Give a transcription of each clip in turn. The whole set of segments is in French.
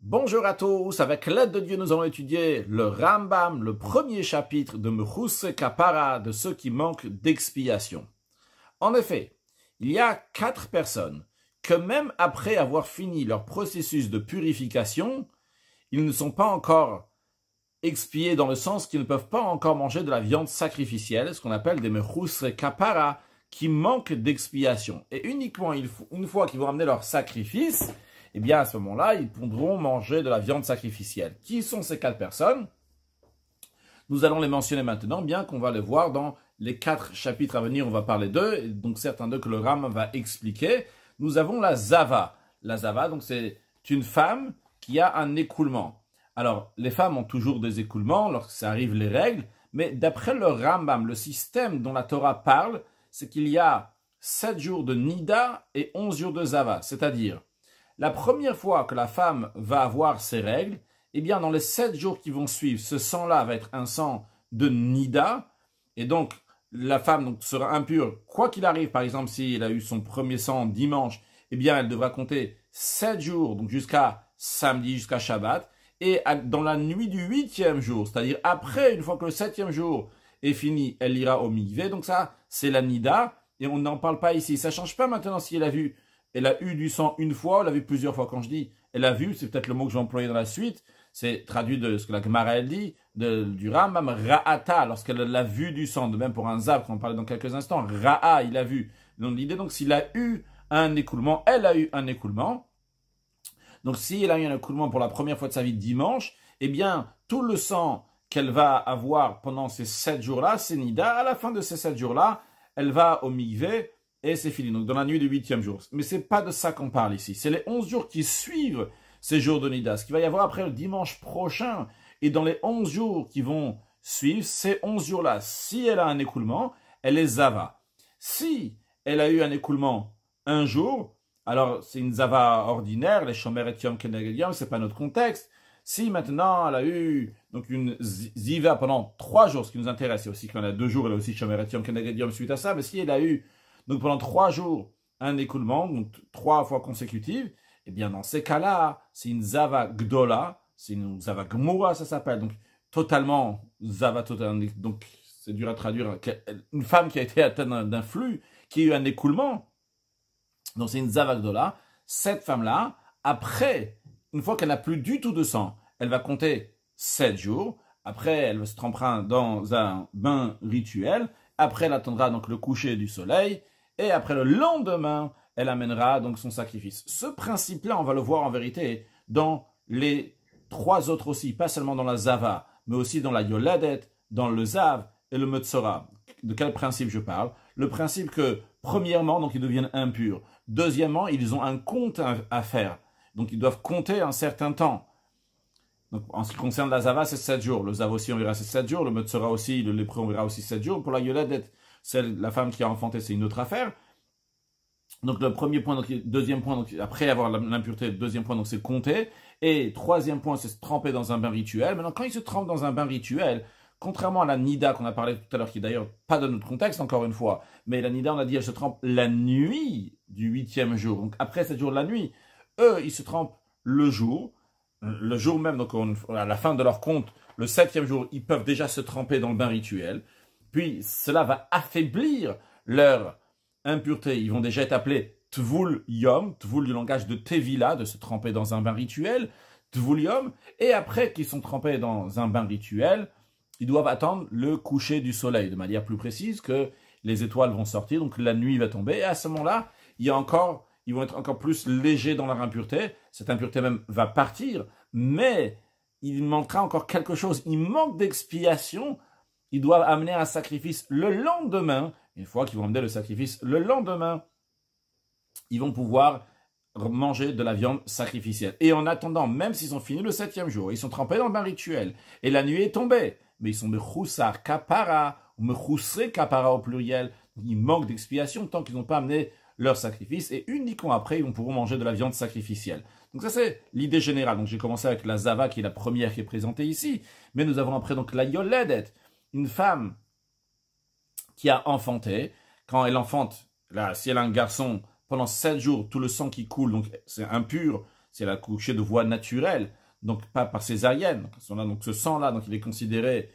Bonjour à tous, avec l'aide de Dieu nous allons étudier le Rambam, le premier chapitre de Mechus Kapara, de ceux qui manquent d'expiation. En effet, il y a quatre personnes que même après avoir fini leur processus de purification, ils ne sont pas encore expiés dans le sens qu'ils ne peuvent pas encore manger de la viande sacrificielle, ce qu'on appelle des Mechus Kapara, qui manquent d'expiation. Et uniquement une fois qu'ils vont ramener leur sacrifice, eh bien à ce moment-là, ils pourront manger de la viande sacrificielle. Qui sont ces quatre personnes Nous allons les mentionner maintenant, bien qu'on va les voir dans les quatre chapitres à venir, on va parler d'eux, donc certains d'eux que le Ram va expliquer. Nous avons la Zava. La Zava, donc c'est une femme qui a un écoulement. Alors, les femmes ont toujours des écoulements lorsque ça arrive les règles, mais d'après le Rambam, le système dont la Torah parle, c'est qu'il y a sept jours de Nida et 11 jours de Zava, c'est-à-dire la première fois que la femme va avoir ses règles, eh bien, dans les sept jours qui vont suivre, ce sang-là va être un sang de Nida, et donc la femme sera impure, quoi qu'il arrive, par exemple, si elle a eu son premier sang dimanche, eh bien, elle devra compter sept jours, donc jusqu'à samedi, jusqu'à Shabbat, et dans la nuit du huitième jour, c'est-à-dire après, une fois que le septième jour est fini, elle ira au migvé, donc ça, c'est la Nida, et on n'en parle pas ici. Ça change pas maintenant si elle a vu elle a eu du sang une fois, elle l'a vu plusieurs fois quand je dis. Elle a vu, c'est peut-être le mot que j'ai employé dans la suite. C'est traduit de ce que la Gemara elle dit, de, du Ramam, Ra'ata, lorsqu'elle l'a vu du sang. De même pour un Zab, qu'on parlait dans quelques instants, Ra'a, il a vu. Donc l'idée, donc s'il a eu un écoulement, elle a eu un écoulement. Donc s'il a eu un écoulement pour la première fois de sa vie dimanche, eh bien tout le sang qu'elle va avoir pendant ces sept jours-là, c'est Nida, à la fin de ces sept jours-là, elle va au et c'est fini. Donc dans la nuit du huitième jour. Mais c'est pas de ça qu'on parle ici. C'est les onze jours qui suivent ces jours de nidas, Ce qu'il va y avoir après le dimanche prochain et dans les onze jours qui vont suivre, ces onze jours-là, si elle a un écoulement, elle est Zava. Si elle a eu un écoulement un jour, alors c'est une Zava ordinaire, les Chomer et c'est pas notre contexte. Si maintenant elle a eu donc une ziva pendant trois jours, ce qui nous intéresse, c'est aussi qu'on a deux jours, elle a aussi Chomer et Tiom suite à ça, mais si elle a eu donc pendant trois jours, un écoulement, donc trois fois consécutives, et eh bien dans ces cas-là, c'est une zava gdola, c'est une zava gmoura, ça s'appelle. Donc totalement zava totalement, donc c'est dur à traduire. Hein, une femme qui a été atteinte d'un flux, qui a eu un écoulement, donc c'est une zava gdola. Cette femme-là, après, une fois qu'elle n'a plus du tout de sang, elle va compter sept jours. Après, elle se trempera dans un bain rituel. Après, elle attendra donc le coucher du soleil et après le lendemain, elle amènera donc son sacrifice. Ce principe-là, on va le voir en vérité dans les trois autres aussi, pas seulement dans la Zava, mais aussi dans la Yoladet, dans le Zav et le Metzora. De quel principe je parle Le principe que, premièrement, donc ils deviennent impurs. Deuxièmement, ils ont un compte à faire. Donc ils doivent compter un certain temps. Donc, en ce qui concerne la Zava, c'est 7 jours. Le Zav aussi, on verra, c'est 7 jours. Le Metzora aussi, le lépreux, on verra aussi 7 jours. Pour la Yoladet, celle, la femme qui a enfanté, c'est une autre affaire. Donc le premier point, donc, deuxième point, après avoir l'impureté, deuxième point, donc c'est compter. Et troisième point, c'est se tremper dans un bain rituel. Maintenant, quand ils se trempent dans un bain rituel, contrairement à la nida qu'on a parlé tout à l'heure, qui d'ailleurs pas dans notre contexte encore une fois, mais la nida, on a dit, elle se trempe la nuit du huitième jour, donc après sept jours de la nuit. Eux, ils se trempent le jour, le jour même, donc à la fin de leur compte, le septième jour, ils peuvent déjà se tremper dans le bain rituel puis cela va affaiblir leur impureté. Ils vont déjà être appelés Tvul Yom, Tvul » du langage de Tevila, de se tremper dans un bain rituel, Tvul Yom, et après qu'ils sont trempés dans un bain rituel, ils doivent attendre le coucher du soleil, de manière plus précise que les étoiles vont sortir, donc la nuit va tomber, et à ce moment-là, ils vont être encore plus légers dans leur impureté, cette impureté même va partir, mais il manquera encore quelque chose, il manque d'expiation ils doivent amener un sacrifice le lendemain. Une fois qu'ils vont amener le sacrifice le lendemain, ils vont pouvoir manger de la viande sacrificielle. Et en attendant, même s'ils ont fini le septième jour, ils sont trempés dans le bain rituel, et la nuit est tombée, mais ils sont mechoussar kapara, ou chousser kapara au pluriel, ils manquent d'expiation tant qu'ils n'ont pas amené leur sacrifice, et uniquement après, ils vont pouvoir manger de la viande sacrificielle. Donc ça, c'est l'idée générale. Donc j'ai commencé avec la zava, qui est la première qui est présentée ici, mais nous avons après donc la yoledet, une femme qui a enfanté, quand elle enfante, là, si elle a un garçon, pendant 7 jours, tout le sang qui coule, donc c'est impur, c'est la couchée de voie naturelle, donc pas par césarienne. Donc ce sang-là, donc il est considéré,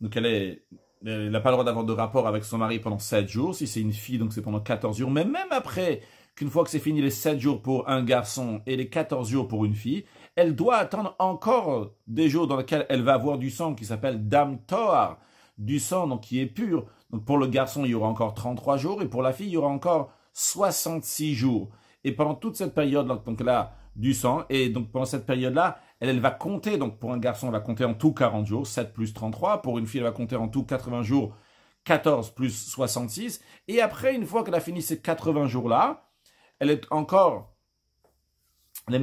donc elle n'a pas le droit d'avoir de rapport avec son mari pendant 7 jours. Si c'est une fille, donc c'est pendant 14 jours. Mais même après, qu'une fois que c'est fini les 7 jours pour un garçon et les 14 jours pour une fille, elle doit attendre encore des jours dans lesquels elle va avoir du sang qui s'appelle Dam Thor du sang, donc qui est pur. Donc pour le garçon, il y aura encore 33 jours, et pour la fille, il y aura encore 66 jours. Et pendant toute cette période, donc là, du sang, et donc pendant cette période-là, elle, va compter, donc pour un garçon, elle va compter en tout 40 jours, 7 plus 33, pour une fille, elle va compter en tout 80 jours, 14 plus 66, et après, une fois qu'elle a fini ces 80 jours-là, elle est encore, les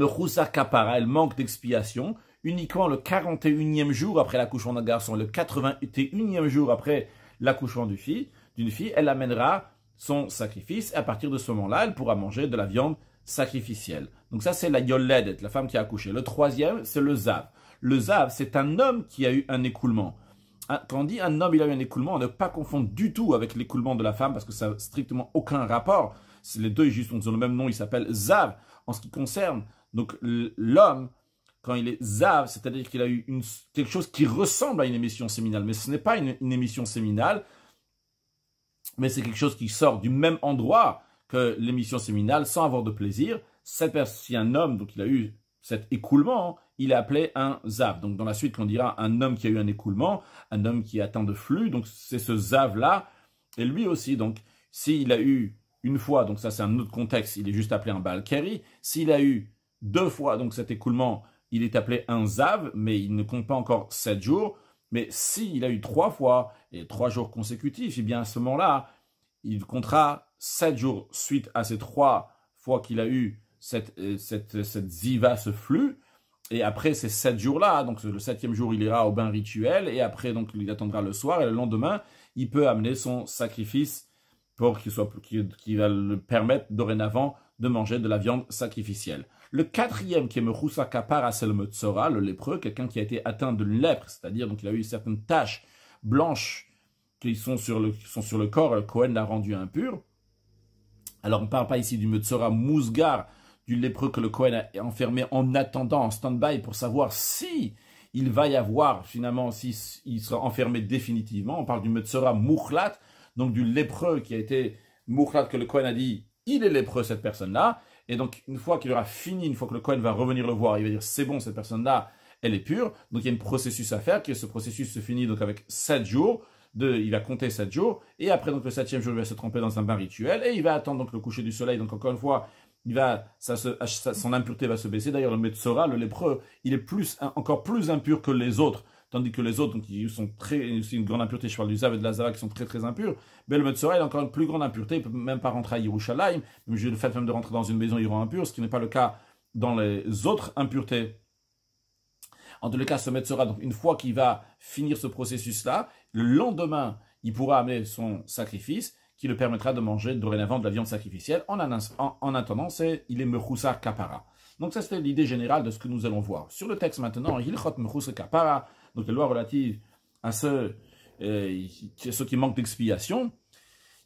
kapara, elle manque d'expiation, uniquement le 41e jour après l'accouchement d'un garçon, le 81e jour après l'accouchement d'une fille, elle amènera son sacrifice. Et à partir de ce moment-là, elle pourra manger de la viande sacrificielle. Donc ça, c'est la yoledet, la femme qui a accouché. Le troisième, c'est le zav. Le zav, c'est un homme qui a eu un écoulement. Ah, quand on dit un homme, il a eu un écoulement, ne pas confondre du tout avec l'écoulement de la femme, parce que ça n'a strictement aucun rapport. Les deux, ils ont le même nom, il s'appelle zav. En ce qui concerne l'homme, quand il est zav, c'est-à-dire qu'il a eu quelque chose qui ressemble à une émission séminale, mais ce n'est pas une, émission séminale, mais c'est quelque chose qui sort du même endroit que l'émission séminale sans avoir de plaisir. Cette si un homme, donc il a eu cet écoulement, il est appelé un zav. Donc dans la suite, on dira un homme qui a eu un écoulement, un homme qui est atteint de flux, donc c'est ce zav-là, et lui aussi, donc s'il a eu une fois, donc ça c'est un autre contexte, il est juste appelé un Balkary. S'il a eu deux fois donc cet écoulement il est appelé un Zav, mais il ne compte pas encore sept jours. Mais s'il a eu trois fois et trois jours consécutifs, et eh bien à ce moment-là, il comptera sept jours suite à ces trois fois qu'il a eu euh, cette, ziva, ce flux. Et après ces sept jours-là, donc le septième jour, il ira au bain rituel, et après, donc, il attendra le soir, et le lendemain, il peut amener son sacrifice pour qu'il soit, qui, va le permettre dorénavant de manger de la viande sacrificielle. Le quatrième qui est Mechoussa Kapara, c'est le le lépreux, quelqu'un qui a été atteint de lèpre, c'est-à-dire donc il a eu certaines taches blanches qui sont sur le, sont sur le corps, le euh, Cohen l'a rendu impur. Alors on ne parle pas ici du Metzora Mousgar, du lépreux que le Cohen a enfermé en attendant, en stand-by, pour savoir si il va y avoir, finalement, s'il sera enfermé définitivement. On parle du Metzora Moukhlat, donc du lépreux qui a été Moukhlat que le Cohen a dit, il est lépreux cette personne-là. Et donc, une fois qu'il aura fini, une fois que le Cohen va revenir le voir, il va dire c'est bon, cette personne-là, elle est pure. Donc, il y a un processus à faire, que ce processus se finit donc avec 7 jours. il va compter 7 jours, et après donc le septième jour, il va se tremper dans un bain rituel, et il va attendre donc le coucher du soleil. Donc encore une fois, il va, son impureté va se baisser. D'ailleurs, le Metzora, le lépreux, il est plus, encore plus impur que les autres tandis que les autres, donc, ils sont très, c'est une grande impureté, je parle du Zav et de la qui sont très très impurs, le Metzora, il a encore une plus grande impureté, il peut même pas rentrer à Yerushalayim, même le fait même de rentrer dans une maison, il rend impur, ce qui n'est pas le cas dans les autres impuretés. En tous les cas, ce Metzora, donc, une fois qu'il va finir ce processus-là, le lendemain, il pourra amener son sacrifice, qui le permettra de manger dorénavant de la viande sacrificielle. En, en attendant, c'est il est Mechoussar Kapara. Donc ça, c'était l'idée générale de ce que nous allons voir. Sur le texte maintenant, Hilchot Mechoussar Kapara, donc les lois relatives à ceux, euh, qui manquent d'expiation,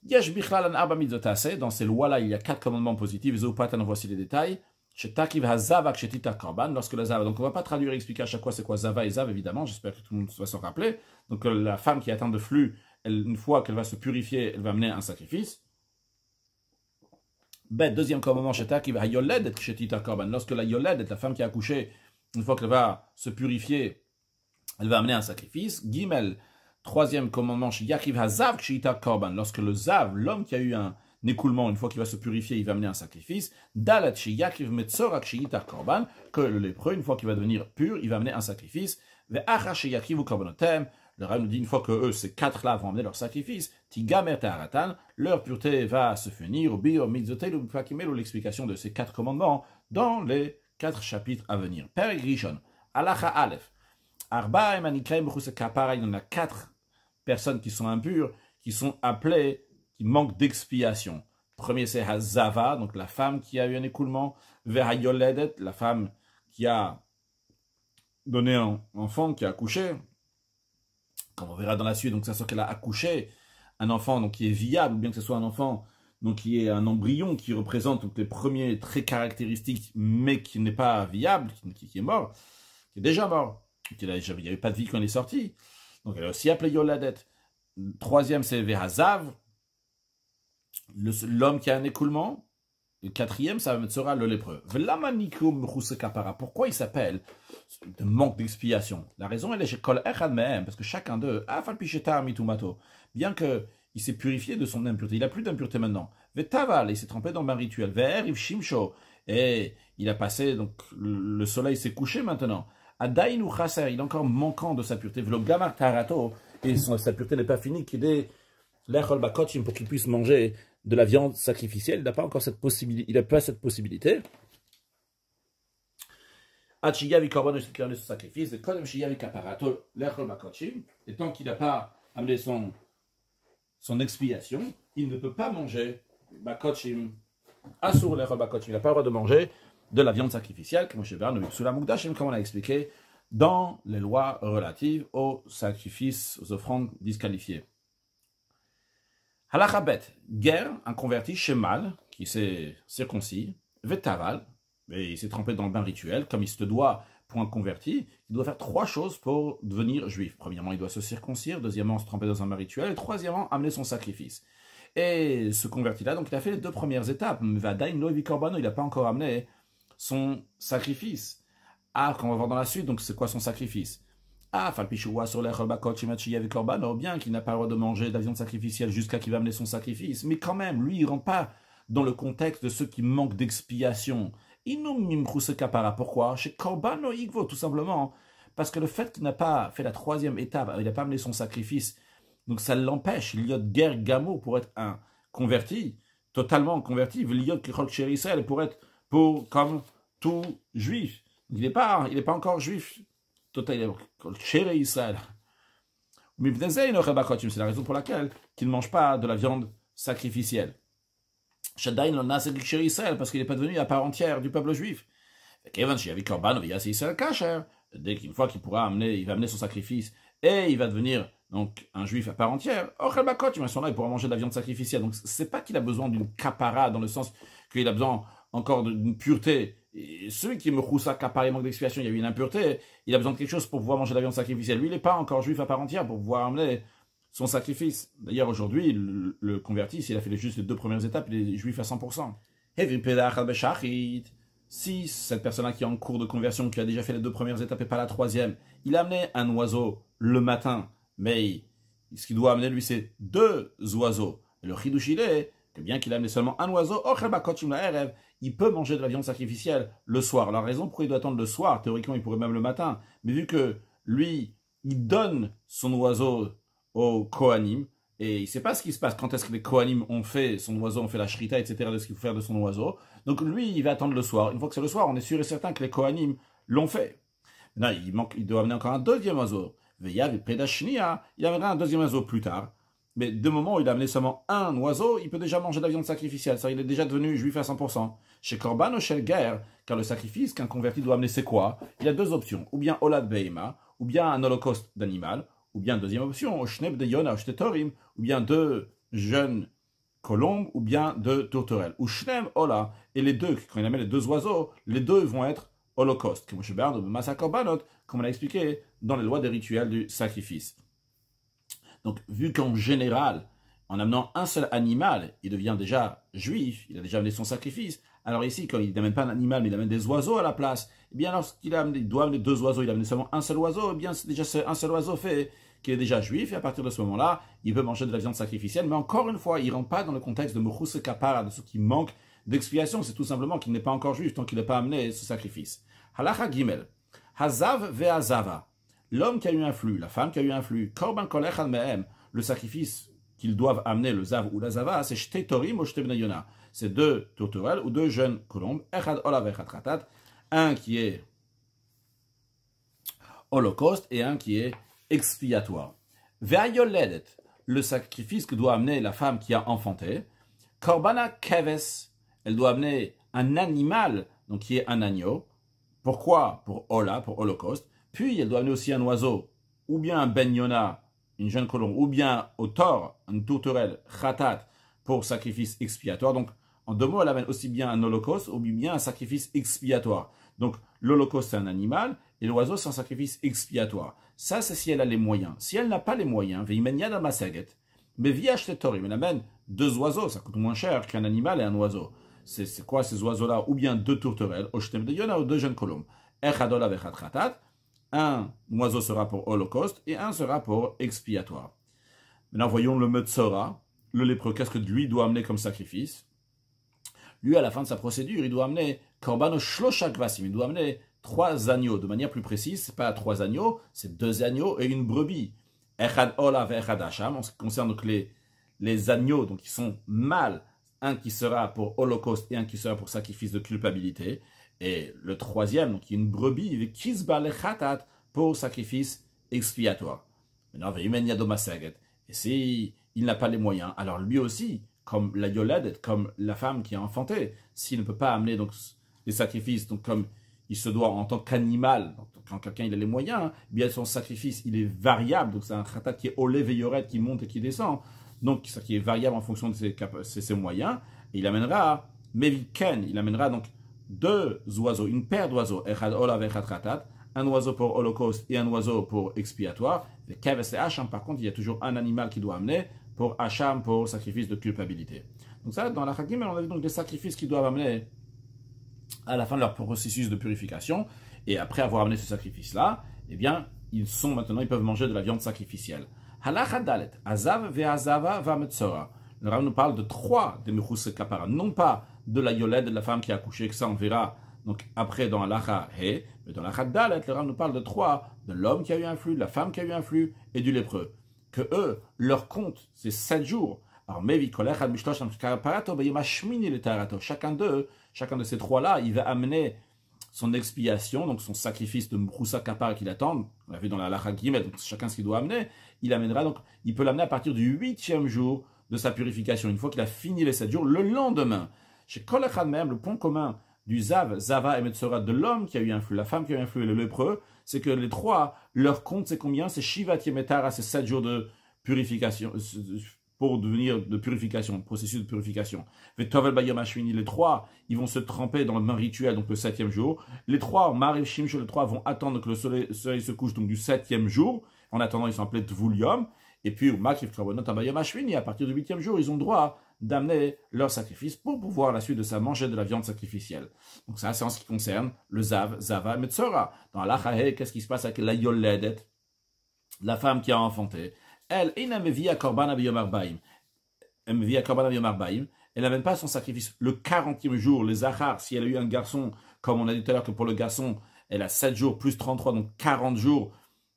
dans ces lois-là, il y a quatre commandements positifs. voici les détails. Lorsque la donc on ne va pas traduire et expliquer à chaque fois c'est quoi zava et zav, évidemment, j'espère que tout le monde va s'en rappeler. Donc euh, la femme qui atteint de flux, une fois qu'elle va se purifier, elle va mener un sacrifice. deuxième commandement, lorsque la yoled, la femme qui a accouché, une fois qu'elle va se purifier, elle va amener un sacrifice. Gimel, troisième commandement, Hazav Korban, lorsque le Zav, l'homme qui a eu un écoulement, une fois qu'il va se purifier, il va amener un sacrifice. Dalat Korban, que le lépreux, une fois qu'il va devenir pur, il va amener un sacrifice. Korbanotem, le Rav nous dit une fois que eux, ces quatre-là, vont amener leur sacrifice, leur pureté va se finir, Mitzotel ou l'explication de ces quatre commandements dans les quatre chapitres à venir. Père Grishon, Alacha Aleph, il y en a quatre personnes qui sont impures, qui sont appelées, qui manquent d'expiation. Premier, c'est Hazava, donc la femme qui a eu un écoulement, vers la femme qui a donné un enfant, qui a accouché. Comme on verra dans la suite, donc ça sort qu'elle a accouché un enfant donc qui est viable, ou bien que ce soit un enfant donc qui est un embryon qui représente donc, les premiers traits caractéristiques, mais qui n'est pas viable, qui, qui est mort, qui est déjà mort. Il n'y avait pas de vie quand il est sorti. Donc elle a aussi appelé Yoladet. Troisième, c'est Verazav, l'homme qui a un écoulement. Le quatrième, ça sera le lépreux. Pourquoi il s'appelle de manque d'expiation La raison, elle est chez Kol même, parce que chacun d'eux, bien que il s'est purifié de son impureté, il n'a plus d'impureté maintenant. Vetaval, il s'est trempé dans un rituel. Ver, shimcho » et il a passé, donc le soleil s'est couché maintenant. Adainu Chaser, il est encore manquant de sa pureté. Velo Gamar Tarato, et son, sa pureté n'est pas finie, qu'il est l'Echol Bakochim pour qu'il puisse manger de la viande sacrificielle, il n'a pas encore cette possibilité. Il n'a pas cette possibilité. Achigavi Korban, son sacrifice, et Kodem Shigavi Kaparato, l'Echol Bakochim, et tant qu'il n'a pas amené son, son expiation, il ne peut pas manger Bakochim. Assur l'Echol Bakochim, il n'a pas le droit de manger de la viande sacrificielle, comme on l'a expliqué dans les lois relatives aux sacrifices, aux offrandes disqualifiées. Halachabet, guerre, un converti chez Mal, qui s'est circoncis, Vetaval, et il s'est trempé dans le bain rituel, comme il se doit pour un converti, il doit faire trois choses pour devenir juif. Premièrement, il doit se circoncire, deuxièmement, se tremper dans un bain rituel, et troisièmement, amener son sacrifice. Et ce converti-là, donc, il a fait les deux premières étapes. Vadaïm, Lovi il n'a pas encore amené son sacrifice. Ah, qu'on va voir dans la suite, donc c'est quoi son sacrifice Ah, Falpichoua sur l'air avec Corban, bien qu'il n'a pas le droit de manger d'avion sacrificiel jusqu'à qu'il va amener son sacrifice. Mais quand même, lui, il rentre pas dans le contexte de ceux qui manquent d'expiation. Inum Pourquoi Chez Corban Igvo, tout simplement. Parce que le fait qu'il n'a pas fait la troisième étape, il n'a pas amené son sacrifice, donc ça l'empêche. Il y a de guerre gamo pour être un converti, totalement converti. Il y a pour être pour, comme tout juif. Il n'est pas, il n'est pas encore juif. Tota, c'est la raison pour laquelle qu'il ne mange pas de la viande sacrificielle. parce qu'il n'est pas devenu à part entière du peuple juif. Dès qu'une fois qu'il pourra amener, il va amener son sacrifice et il va devenir donc un juif à part entière. Oh, moment il pourra manger de la viande sacrificielle. Donc c'est pas qu'il a besoin d'une capara dans le sens qu'il a besoin encore d'une pureté. Et celui qui me roussa à parler manque d'expiation, il y a eu une impureté, il a besoin de quelque chose pour pouvoir manger la viande sacrificielle. Lui, il n'est pas encore juif à part entière pour pouvoir amener son sacrifice. D'ailleurs, aujourd'hui, le, converti, s'il a fait juste les deux premières étapes, il est juif à 100%. Si cette personne-là qui est en cours de conversion, qui a déjà fait les deux premières étapes et pas la troisième, il a amené un oiseau le matin, mais ce qu'il doit amener lui, c'est deux oiseaux. le chidush, que bien qu'il amené seulement un oiseau, il peut manger de la viande sacrificielle le soir. La raison pour il doit attendre le soir, théoriquement il pourrait même le matin, mais vu que lui, il donne son oiseau au Kohanim, et il ne sait pas ce qui se passe, quand est-ce que les Kohanim ont fait son oiseau, ont fait la shrita, etc., de ce qu'il faut faire de son oiseau. Donc lui, il va attendre le soir. Une fois que c'est le soir, on est sûr et certain que les Kohanim l'ont fait. Là, il, manque, il doit amener encore un deuxième oiseau. il y Pedashnia, il un deuxième oiseau plus tard. Mais de moment où il a amené seulement un oiseau, il peut déjà manger de la viande sacrificielle. Ça, il est déjà devenu juif à 100%. Chez Korban ou chez Guerre, car le sacrifice qu'un converti doit amener, c'est quoi Il y a deux options. Ou bien de Beima, ou bien un holocauste d'animal, ou bien deuxième option, Oshneb de Yona, ou bien deux jeunes colombes, ou bien deux tourterelles. Ou Shnem, Ola, et les deux, quand il amène les deux oiseaux, les deux vont être holocauste, comme on l'a expliqué dans les lois des rituels du sacrifice. Donc, vu qu'en général, en amenant un seul animal, il devient déjà juif, il a déjà amené son sacrifice. Alors ici, quand il n'amène pas un animal, mais il amène des oiseaux à la place, eh bien lorsqu'il doit amener deux oiseaux, il amène seulement un seul oiseau, eh bien déjà un seul oiseau fait qu'il est déjà juif, et à partir de ce moment-là, il peut manger de la viande sacrificielle, mais encore une fois, il ne rentre pas dans le contexte de Mouchous Kapara, de ce qui manque d'expiation, c'est tout simplement qu'il n'est pas encore juif tant qu'il n'a pas amené ce sacrifice. Halacha Gimel, Hazav Ve'azava l'homme qui a eu un flux, la femme qui a eu un flux, korban le sacrifice qu'ils doivent amener, le zav ou la zava, c'est ou C'est deux tourterelles ou deux jeunes colombes, un qui est holocauste et un qui est expiatoire. le sacrifice que doit amener la femme qui a enfanté, korbana keves, elle doit amener un animal, donc qui est un agneau. Pourquoi Pour hola, pour holocauste. Puis elle doit amener aussi un oiseau, ou bien un benyona, une jeune colombe, ou bien au Thor, une tourterelle, khatat, pour sacrifice expiatoire. Donc, en deux mots, elle amène aussi bien un holocauste, ou bien un sacrifice expiatoire. Donc, l'holocauste, c'est un animal, et l'oiseau, c'est un sacrifice expiatoire. Ça, c'est si elle a les moyens. Si elle n'a pas les moyens, mais via elle amène deux oiseaux, ça coûte moins cher qu'un animal et un oiseau. C'est quoi ces oiseaux-là Ou bien deux tourterelles, ou deux jeunes colombes. Un oiseau sera pour holocauste et un sera pour expiatoire. Maintenant, voyons le Metzora, le lépreux. Qu'est-ce que lui doit amener comme sacrifice Lui, à la fin de sa procédure, il doit amener Korban Il doit amener trois agneaux. De manière plus précise, ce pas trois agneaux, c'est deux agneaux et une brebis. Echad Olav Echad En ce qui concerne les, agneaux, donc qui sont mâles, un qui sera pour holocauste et un qui sera pour sacrifice de culpabilité. Et le troisième, donc une brebis, pour sacrifice expiatoire. Maintenant, et si il n'a pas les moyens, alors lui aussi, comme la Yoled, comme la femme qui a enfanté, s'il ne peut pas amener donc les sacrifices, donc comme il se doit en tant qu'animal, quand quelqu'un il a les moyens, eh bien son sacrifice il est variable, donc c'est un khatat qui est olé yoret, qui monte et qui descend, donc ça qui est variable en fonction de ses, ses, ses moyens, il amènera, mais il amènera donc deux oiseaux, une paire d'oiseaux, un oiseau pour holocauste et un oiseau pour expiatoire. Keves et Hacham, par contre, il y a toujours un animal qui doit amener pour Hacham, pour sacrifice de culpabilité. Donc ça, dans la Chagim, on a donc des sacrifices qu'ils doivent amener à la fin de leur processus de purification. Et après avoir amené ce sacrifice-là, eh bien, ils sont maintenant, ils peuvent manger de la viande sacrificielle. Azav ve azava va Le nous parle de trois des Mechus Kapara, non pas de la yolette de la femme qui a accouché, que ça on verra donc après dans l'Acha mais dans l'Acha Dalet, le Ram nous parle de trois, de l'homme qui a eu un flux, de la femme qui a eu un flux et du lépreux. Que eux, leur compte, c'est sept jours. Alors, chacun d'eux, chacun de ces trois-là, il va amener son expiation, donc son sacrifice de Mroussa Kapar qu'il attend, on l'a vu dans la Lacha Guimet, donc chacun ce qu'il doit amener, il amènera, donc il peut l'amener à partir du huitième jour de sa purification, une fois qu'il a fini les sept jours, le lendemain. Chez Kolechan même, le point commun du Zav, Zava et Metzora, de l'homme qui a eu un flux, la femme qui a eu un flux et le lépreux, c'est que les trois, leur compte, c'est combien C'est Shiva à c'est sept jours de purification, pour devenir de purification, processus de purification. Vetovel Bayom Ashwini, les trois, ils vont se tremper dans le même rituel, donc le septième jour. Les trois, et les trois vont attendre que le soleil, se couche, donc du septième jour. En attendant, ils sont appelés Tvulium. Et puis, Makif Krabonot à partir du huitième jour, ils ont droit d'amener leur sacrifice pour pouvoir à la suite de ça manger de la viande sacrificielle. Donc ça, c'est en ce qui concerne le Zav, Zava, Metzora. Dans la qu'est-ce qui se passe avec la Yoledet, la femme qui a enfanté Elle, Inamevia Korban Korban Elle n'amène pas son sacrifice. Le 40e jour, les Zahar, si elle a eu un garçon, comme on a dit tout à l'heure que pour le garçon, elle a 7 jours plus 33, donc 40 jours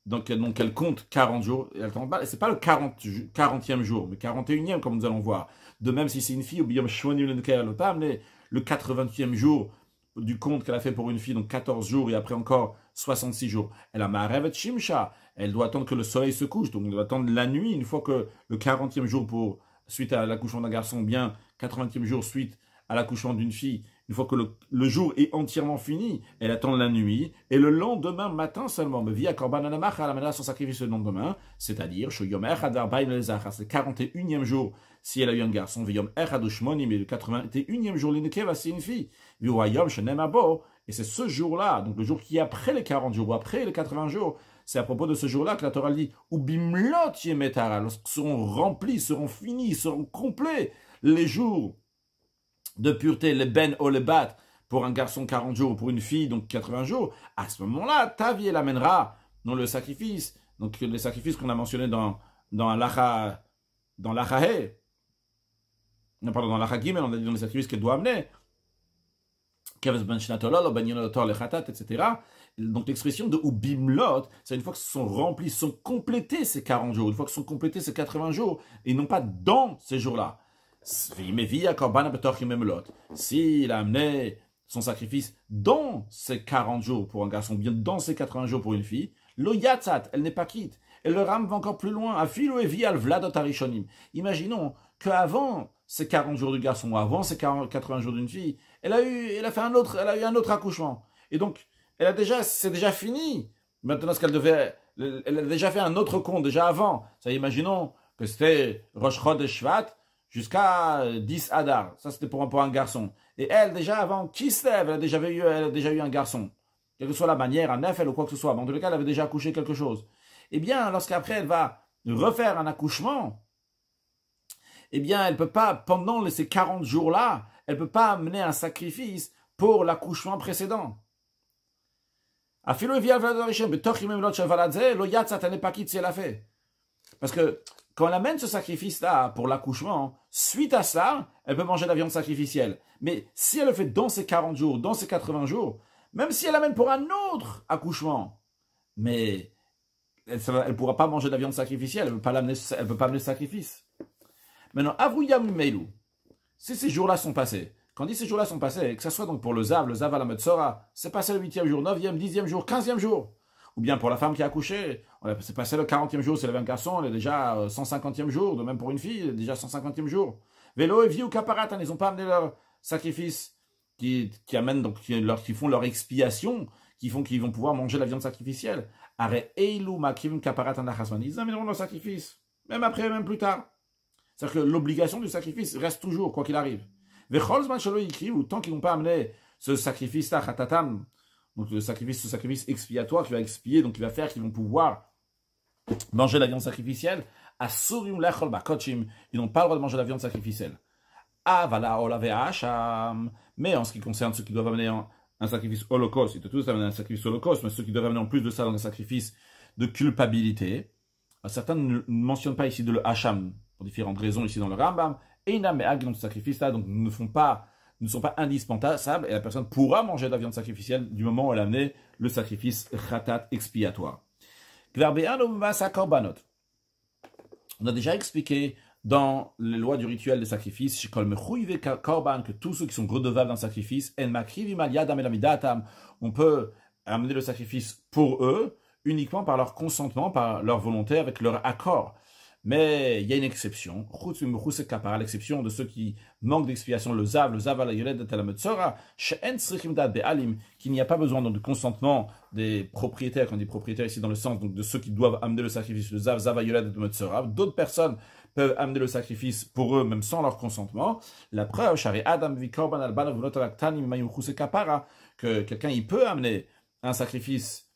donc, donc, elle compte 40 jours, et elle n'est pas, pas le 40, 40e jour, mais 41e comme nous allons voir. De même, si c'est une fille, le pas mais le 80 e jour du compte qu'elle a fait pour une fille, donc 14 jours et après encore 66 jours. Elle a de Shimsha. Elle doit attendre que le soleil se couche, donc elle doit attendre la nuit une fois que le 40e jour pour, suite à l'accouchement d'un garçon, bien 80e jour suite à l'accouchement d'une fille, une fois que le, jour est entièrement fini, elle attend la nuit, et le lendemain matin seulement, via sacrifice le lendemain, c'est-à-dire, c'est le 41e jour, si elle a eu un garçon, c'est le 81e jour, une fille, et c'est ce jour-là, donc le jour qui est après les 40 jours, ou après les 80 jours, c'est à propos de ce jour-là que la Torah dit Ubimlot Yemetara, seront remplis, seront finis, seront complets les jours de pureté, le ben ou le bat, pour un garçon 40 jours ou pour une fille, donc 80 jours, à ce moment-là, ta vie, elle amènera dans le sacrifice. Donc, les sacrifices qu'on a mentionnés dans, dans l'acha, dans l'achahé. non, pardon, dans l'acha mais on a dit dans les sacrifices qu'elle doit amener, ben ben etc. Donc l'expression de Ubimlot, c'est une fois que sont remplis, sont complétés ces 40 jours, une fois que sont complétés ces 80 jours, et non pas dans ces jours-là. S'il a amené son sacrifice dans ces 40 jours pour un garçon, bien dans ces 80 jours pour une fille, lo elle n'est pas quitte. Elle le Ram encore plus loin. Imaginons qu'avant ces 40 jours du garçon, avant ces 80 jours d'une fille, elle a eu, elle a fait un autre, elle a eu un autre accouchement. Et donc, elle a déjà, c'est déjà fini. Maintenant, ce qu'elle devait, elle a déjà fait un autre compte, déjà avant. Ça, imaginons que c'était Rosh et Shvat, jusqu'à 10 euh, adars Ça, c'était pour, pour, un garçon. Et elle, déjà avant Kislev, elle a déjà eu, elle a déjà eu un garçon. Quelle que soit la manière, un elle ou quoi que ce soit. Mais en tout cas, elle avait déjà accouché quelque chose. Eh bien, lorsqu'après, elle va refaire un accouchement, eh bien, elle ne peut pas, pendant ces 40 jours-là, elle ne peut pas amener un sacrifice pour l'accouchement précédent. Parce que quand elle amène ce sacrifice-là pour l'accouchement, suite à ça, elle peut manger de la viande sacrificielle. Mais si elle le fait dans ces 40 jours, dans ses 80 jours, même si elle l'amène pour un autre accouchement, mais elle ne pourra pas manger de la viande sacrificielle, elle ne peut, pas amener sacrifice. Maintenant, Avruyam meilou, si ces jours-là sont passés, quand dit ces jours-là sont passés, que ce soit donc pour le Zav, le Zav à la Metzora, c'est passé le 8e jour, 9e, 10e jour, 15e jour, ou bien pour la femme qui a accouché, c'est passé le 40e jour, c'est le 20 garçon, elle est déjà 150e euh, jour, de même pour une fille, déjà 150e jour. Vélo et vie ou hein, ils n'ont pas amené leur sacrifice, qui, qui donc, qui, font leur expiation, qui font qu'ils vont pouvoir manger la viande sacrificielle. arrêt Ils amèneront leur sacrifice, même après, même plus tard. C'est-à-dire que l'obligation du sacrifice reste toujours, quoi qu'il arrive. qui ou tant qu'ils n'ont pas amené ce sacrifice Khatatam, donc le sacrifice, ce sacrifice expiatoire qui va expier, donc qui va faire qu'ils vont pouvoir manger la viande sacrificielle. lechol ils n'ont pas le droit de manger la viande sacrificielle. mais en ce qui concerne ceux qui doivent amener un sacrifice holocauste, ils doivent tous amener un sacrifice holocauste, mais ceux qui doivent amener en plus de ça dans un sacrifice de culpabilité, euh, certains ne mentionnent pas ici de le hacham, pour différentes raisons ici dans le Rambam, et ils n'ont sacrifice là, donc ne font pas ne sont pas indispensables et la personne pourra manger de la viande sacrificielle du moment où elle a amené le sacrifice ratat expiatoire. On a déjà expliqué dans les lois du rituel des sacrifices, que tous ceux qui sont redevables d'un sacrifice, on peut amener le sacrifice pour eux uniquement par leur consentement, par leur volonté, avec leur accord. Mais il y a une exception. L'exception de ceux qui manquent d'expiation, le zav, le zav qu'il n'y a pas besoin donc, de consentement des propriétaires, quand on dit propriétaires ici dans le sens donc, de ceux qui doivent amener le sacrifice, le zav, zav D'autres personnes peuvent amener le sacrifice pour eux, même sans leur consentement. La preuve, adam hein, que quelqu'un il peut amener un sacrifice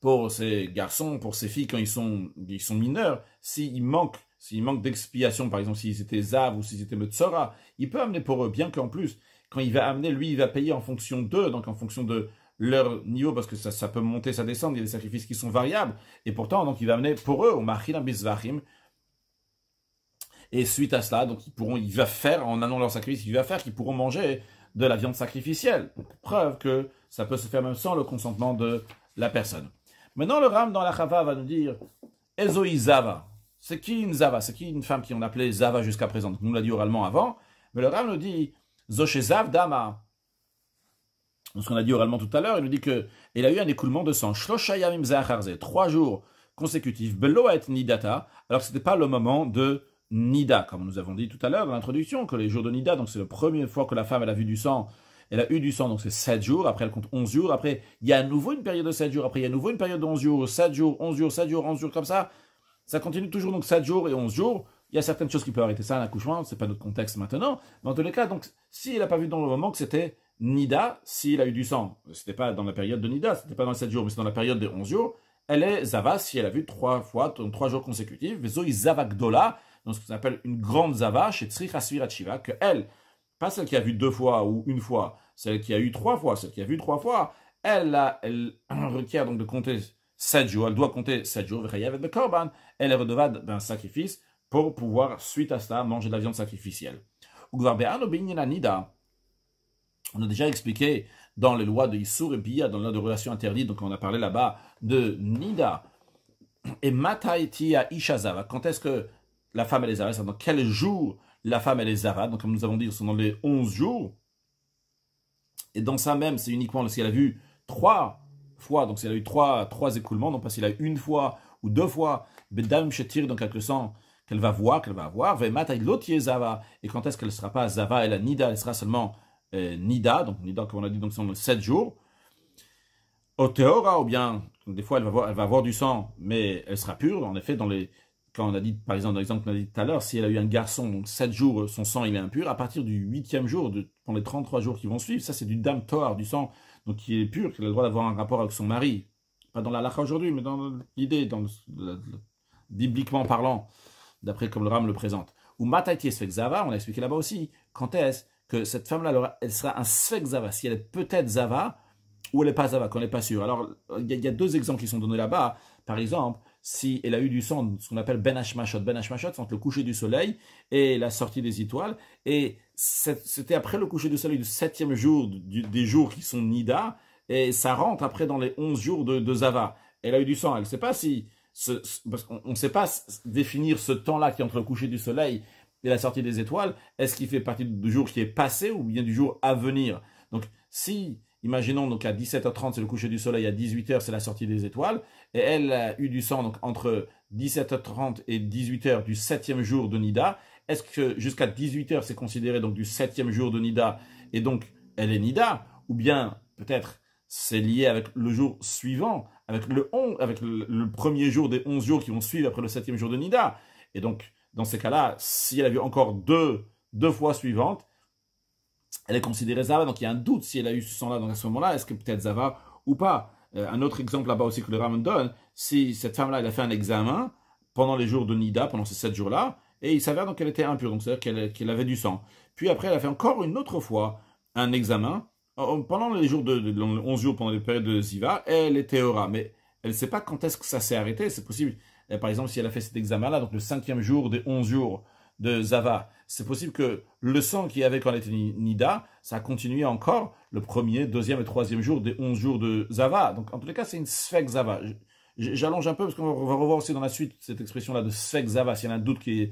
pour ces garçons, pour ces filles quand ils sont, mineurs, s'ils manquent, s'ils manquent d'expiation, par exemple, s'ils étaient Zav ou s'ils étaient Metzora, il peut amener pour eux, bien qu'en plus, quand il va amener, lui, il va payer en fonction d'eux, donc en fonction de leur niveau, parce que ça, peut monter, ça descend, il y a des sacrifices qui sont variables, et pourtant, donc, il va amener pour eux, au Machina Bisvachim, et suite à cela, donc, ils pourront, il va faire, en annonçant leur sacrifice, il va faire qu'ils pourront manger de la viande sacrificielle. preuve que ça peut se faire même sans le consentement de la personne. Maintenant, le Ram dans la Chava va nous dire Ezoï Zava. C'est qui une Zava C'est qui une femme qui on appelait Zava jusqu'à présent nous l'a dit oralement avant, mais le Ram nous dit Zoche Zav Dama. Ce qu'on a dit oralement tout à l'heure, il nous dit que il a eu un écoulement de sang. Shloshayamim Zaharze, trois jours consécutifs. Nidata, alors ce n'était pas le moment de Nida, comme nous avons dit tout à l'heure dans l'introduction, que les jours de Nida, donc c'est la première fois que la femme a vu du sang elle a eu du sang, donc c'est 7 jours, après elle compte 11 jours, après il y a à nouveau une période de 7 jours, après il y a à nouveau une période de 11 jours, 7 jours, 11 jours, 7 jours, 11 jours, comme ça, ça continue toujours, donc 7 jours et 11 jours, il y a certaines choses qui peuvent arrêter ça, l'accouchement, c'est pas notre contexte maintenant, mais en tous les cas, donc elle n'a pas vu dans le moment que c'était Nida, s'il a eu du sang, c'était pas dans la période de Nida, c'était pas dans les 7 jours, mais c'est dans la période des 11 jours, elle est Zava si elle a vu trois fois, donc trois jours consécutifs, Vezoi Zavakdola, donc ce qu'on appelle une grande Zava chez Tsrichasvirat Shiva, que elle, pas celle qui a vu deux fois ou une fois, celle qui a eu trois fois, celle qui a vu trois fois, elle, requiert donc de compter sept jours, elle doit compter sept jours, elle est redevable d'un sacrifice pour pouvoir, suite à cela, manger de la viande sacrificielle. On a déjà expliqué dans les lois de Issour et Bia, dans la de relations interdites, donc on a parlé là-bas de Nida et Mataiti à Ishazava. Quand est-ce que la femme elle les arrête Dans quel jour la femme, elle est Zara, donc comme nous avons dit, sont dans les 11 jours. Et dans ça même, c'est uniquement si qu'elle a vu trois fois, donc si elle a eu trois, trois écoulements, donc pas s'il a une fois ou deux fois, Bedam Shetir, dans quelque sens, qu'elle va voir, qu'elle va avoir, Zava. Et quand est-ce qu'elle ne sera pas Zava, elle a Nida, elle sera seulement euh, Nida, donc Nida, comme on a dit, donc c'est dans 7 jours. Oteora, ou bien, des fois, elle va, voir elle va avoir du sang, mais elle sera pure, en effet, dans les quand on a dit, par exemple, dans l'exemple qu'on a dit tout à l'heure, si elle a eu un garçon, donc 7 jours, euh, son sang, il est impur, à partir du 8e jour, de, pendant les 33 jours qui vont suivre, ça, c'est du dame tor du sang, donc qui est pur, qui a le droit d'avoir un rapport avec son mari. Pas dans la lacha aujourd'hui, mais dans l'idée, dans bibliquement parlant, d'après comme le Ram le présente. Ou mataiti zava, on a expliqué là-bas aussi, quand est-ce que cette femme-là, elle sera un zava, si elle est peut-être zava, ou elle n'est pas zava, qu'on n'est pas sûr. Alors, il y, a deux exemples qui sont donnés là-bas. Par exemple, si elle a eu du sang, ce qu'on appelle Ben Hashmashot. Ben Hashmashot, c'est entre le coucher du soleil et la sortie des étoiles. Et c'était après le coucher du soleil du septième jour, des jours qui sont Nida, et ça rentre après dans les onze jours de, Zava. Elle a eu du sang, elle ne sait pas si... on ne sait pas définir ce temps-là qui est entre le coucher du soleil et la sortie des étoiles. Est-ce qu'il fait partie du jour qui est passé ou bien du jour à venir Donc si, imaginons donc à 17h30 c'est le coucher du soleil, à 18h c'est la sortie des étoiles, et elle a eu du sang donc, entre 17h30 et 18h du septième jour de Nida. Est-ce que jusqu'à 18h, c'est considéré donc du septième jour de Nida et donc elle est Nida Ou bien peut-être c'est lié avec le jour suivant, avec le, avec le, premier jour des 11 jours qui vont suivre après le septième jour de Nida. Et donc, dans ces cas-là, si elle a eu encore deux, deux fois suivantes, elle est considérée Zava. Donc il y a un doute si elle a eu ce sang-là donc à ce moment-là. Est-ce que peut-être Zava ou pas euh, un autre exemple là-bas aussi que le Raman si cette femme-là, elle a fait un examen pendant les jours de Nida, pendant ces sept jours-là, et il s'avère donc qu'elle était impure, donc c'est-à-dire qu'elle avait du sang. Puis après, elle a fait encore une autre fois un examen, pendant les jours de, 11 jours, pendant les périodes de Ziva, elle était aura, mais elle ne sait pas quand est-ce que ça s'est arrêté, c'est possible. Euh, par exemple, si elle a fait cet examen-là, donc le cinquième jour des 11 jours de Zava. C'est possible que le sang qu'il y avait quand on était Nida, ça a continué encore le premier, deuxième et troisième jour des onze jours de Zava. Donc, en tous les cas, c'est une Sfek Zava. J'allonge un peu parce qu'on va revoir aussi dans la suite cette expression-là de Sfek Zava. S'il y a un doute qui est,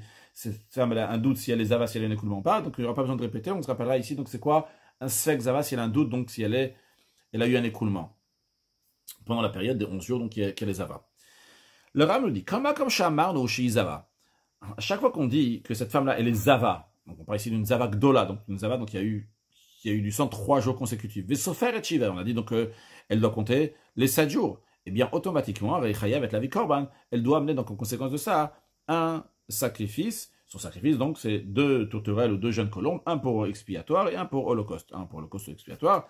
un doute si elle est Zava, si elle est un écoulement pas. Donc, il n'y aura pas besoin de répéter. On se rappellera ici. Donc, c'est quoi un Sfek Zava si elle a un doute, donc si elle est, elle a eu un écoulement pendant la période des onze jours, donc qu'elle est Zava. Le Ram nous dit, comme comme Shamar Zava chaque fois qu'on dit que cette femme-là, elle est Zava, on parle ici d'une Zava Gdola, donc une Zava, donc il y a eu, du sang trois jours consécutifs. et on a dit donc euh, elle doit compter les sept jours. Eh bien, automatiquement, avec la vie Korban, elle doit amener donc en conséquence de ça un sacrifice. Son sacrifice, donc, c'est deux tourterelles ou deux jeunes colombes, un pour expiatoire et un pour holocauste. Un pour holocauste expiatoire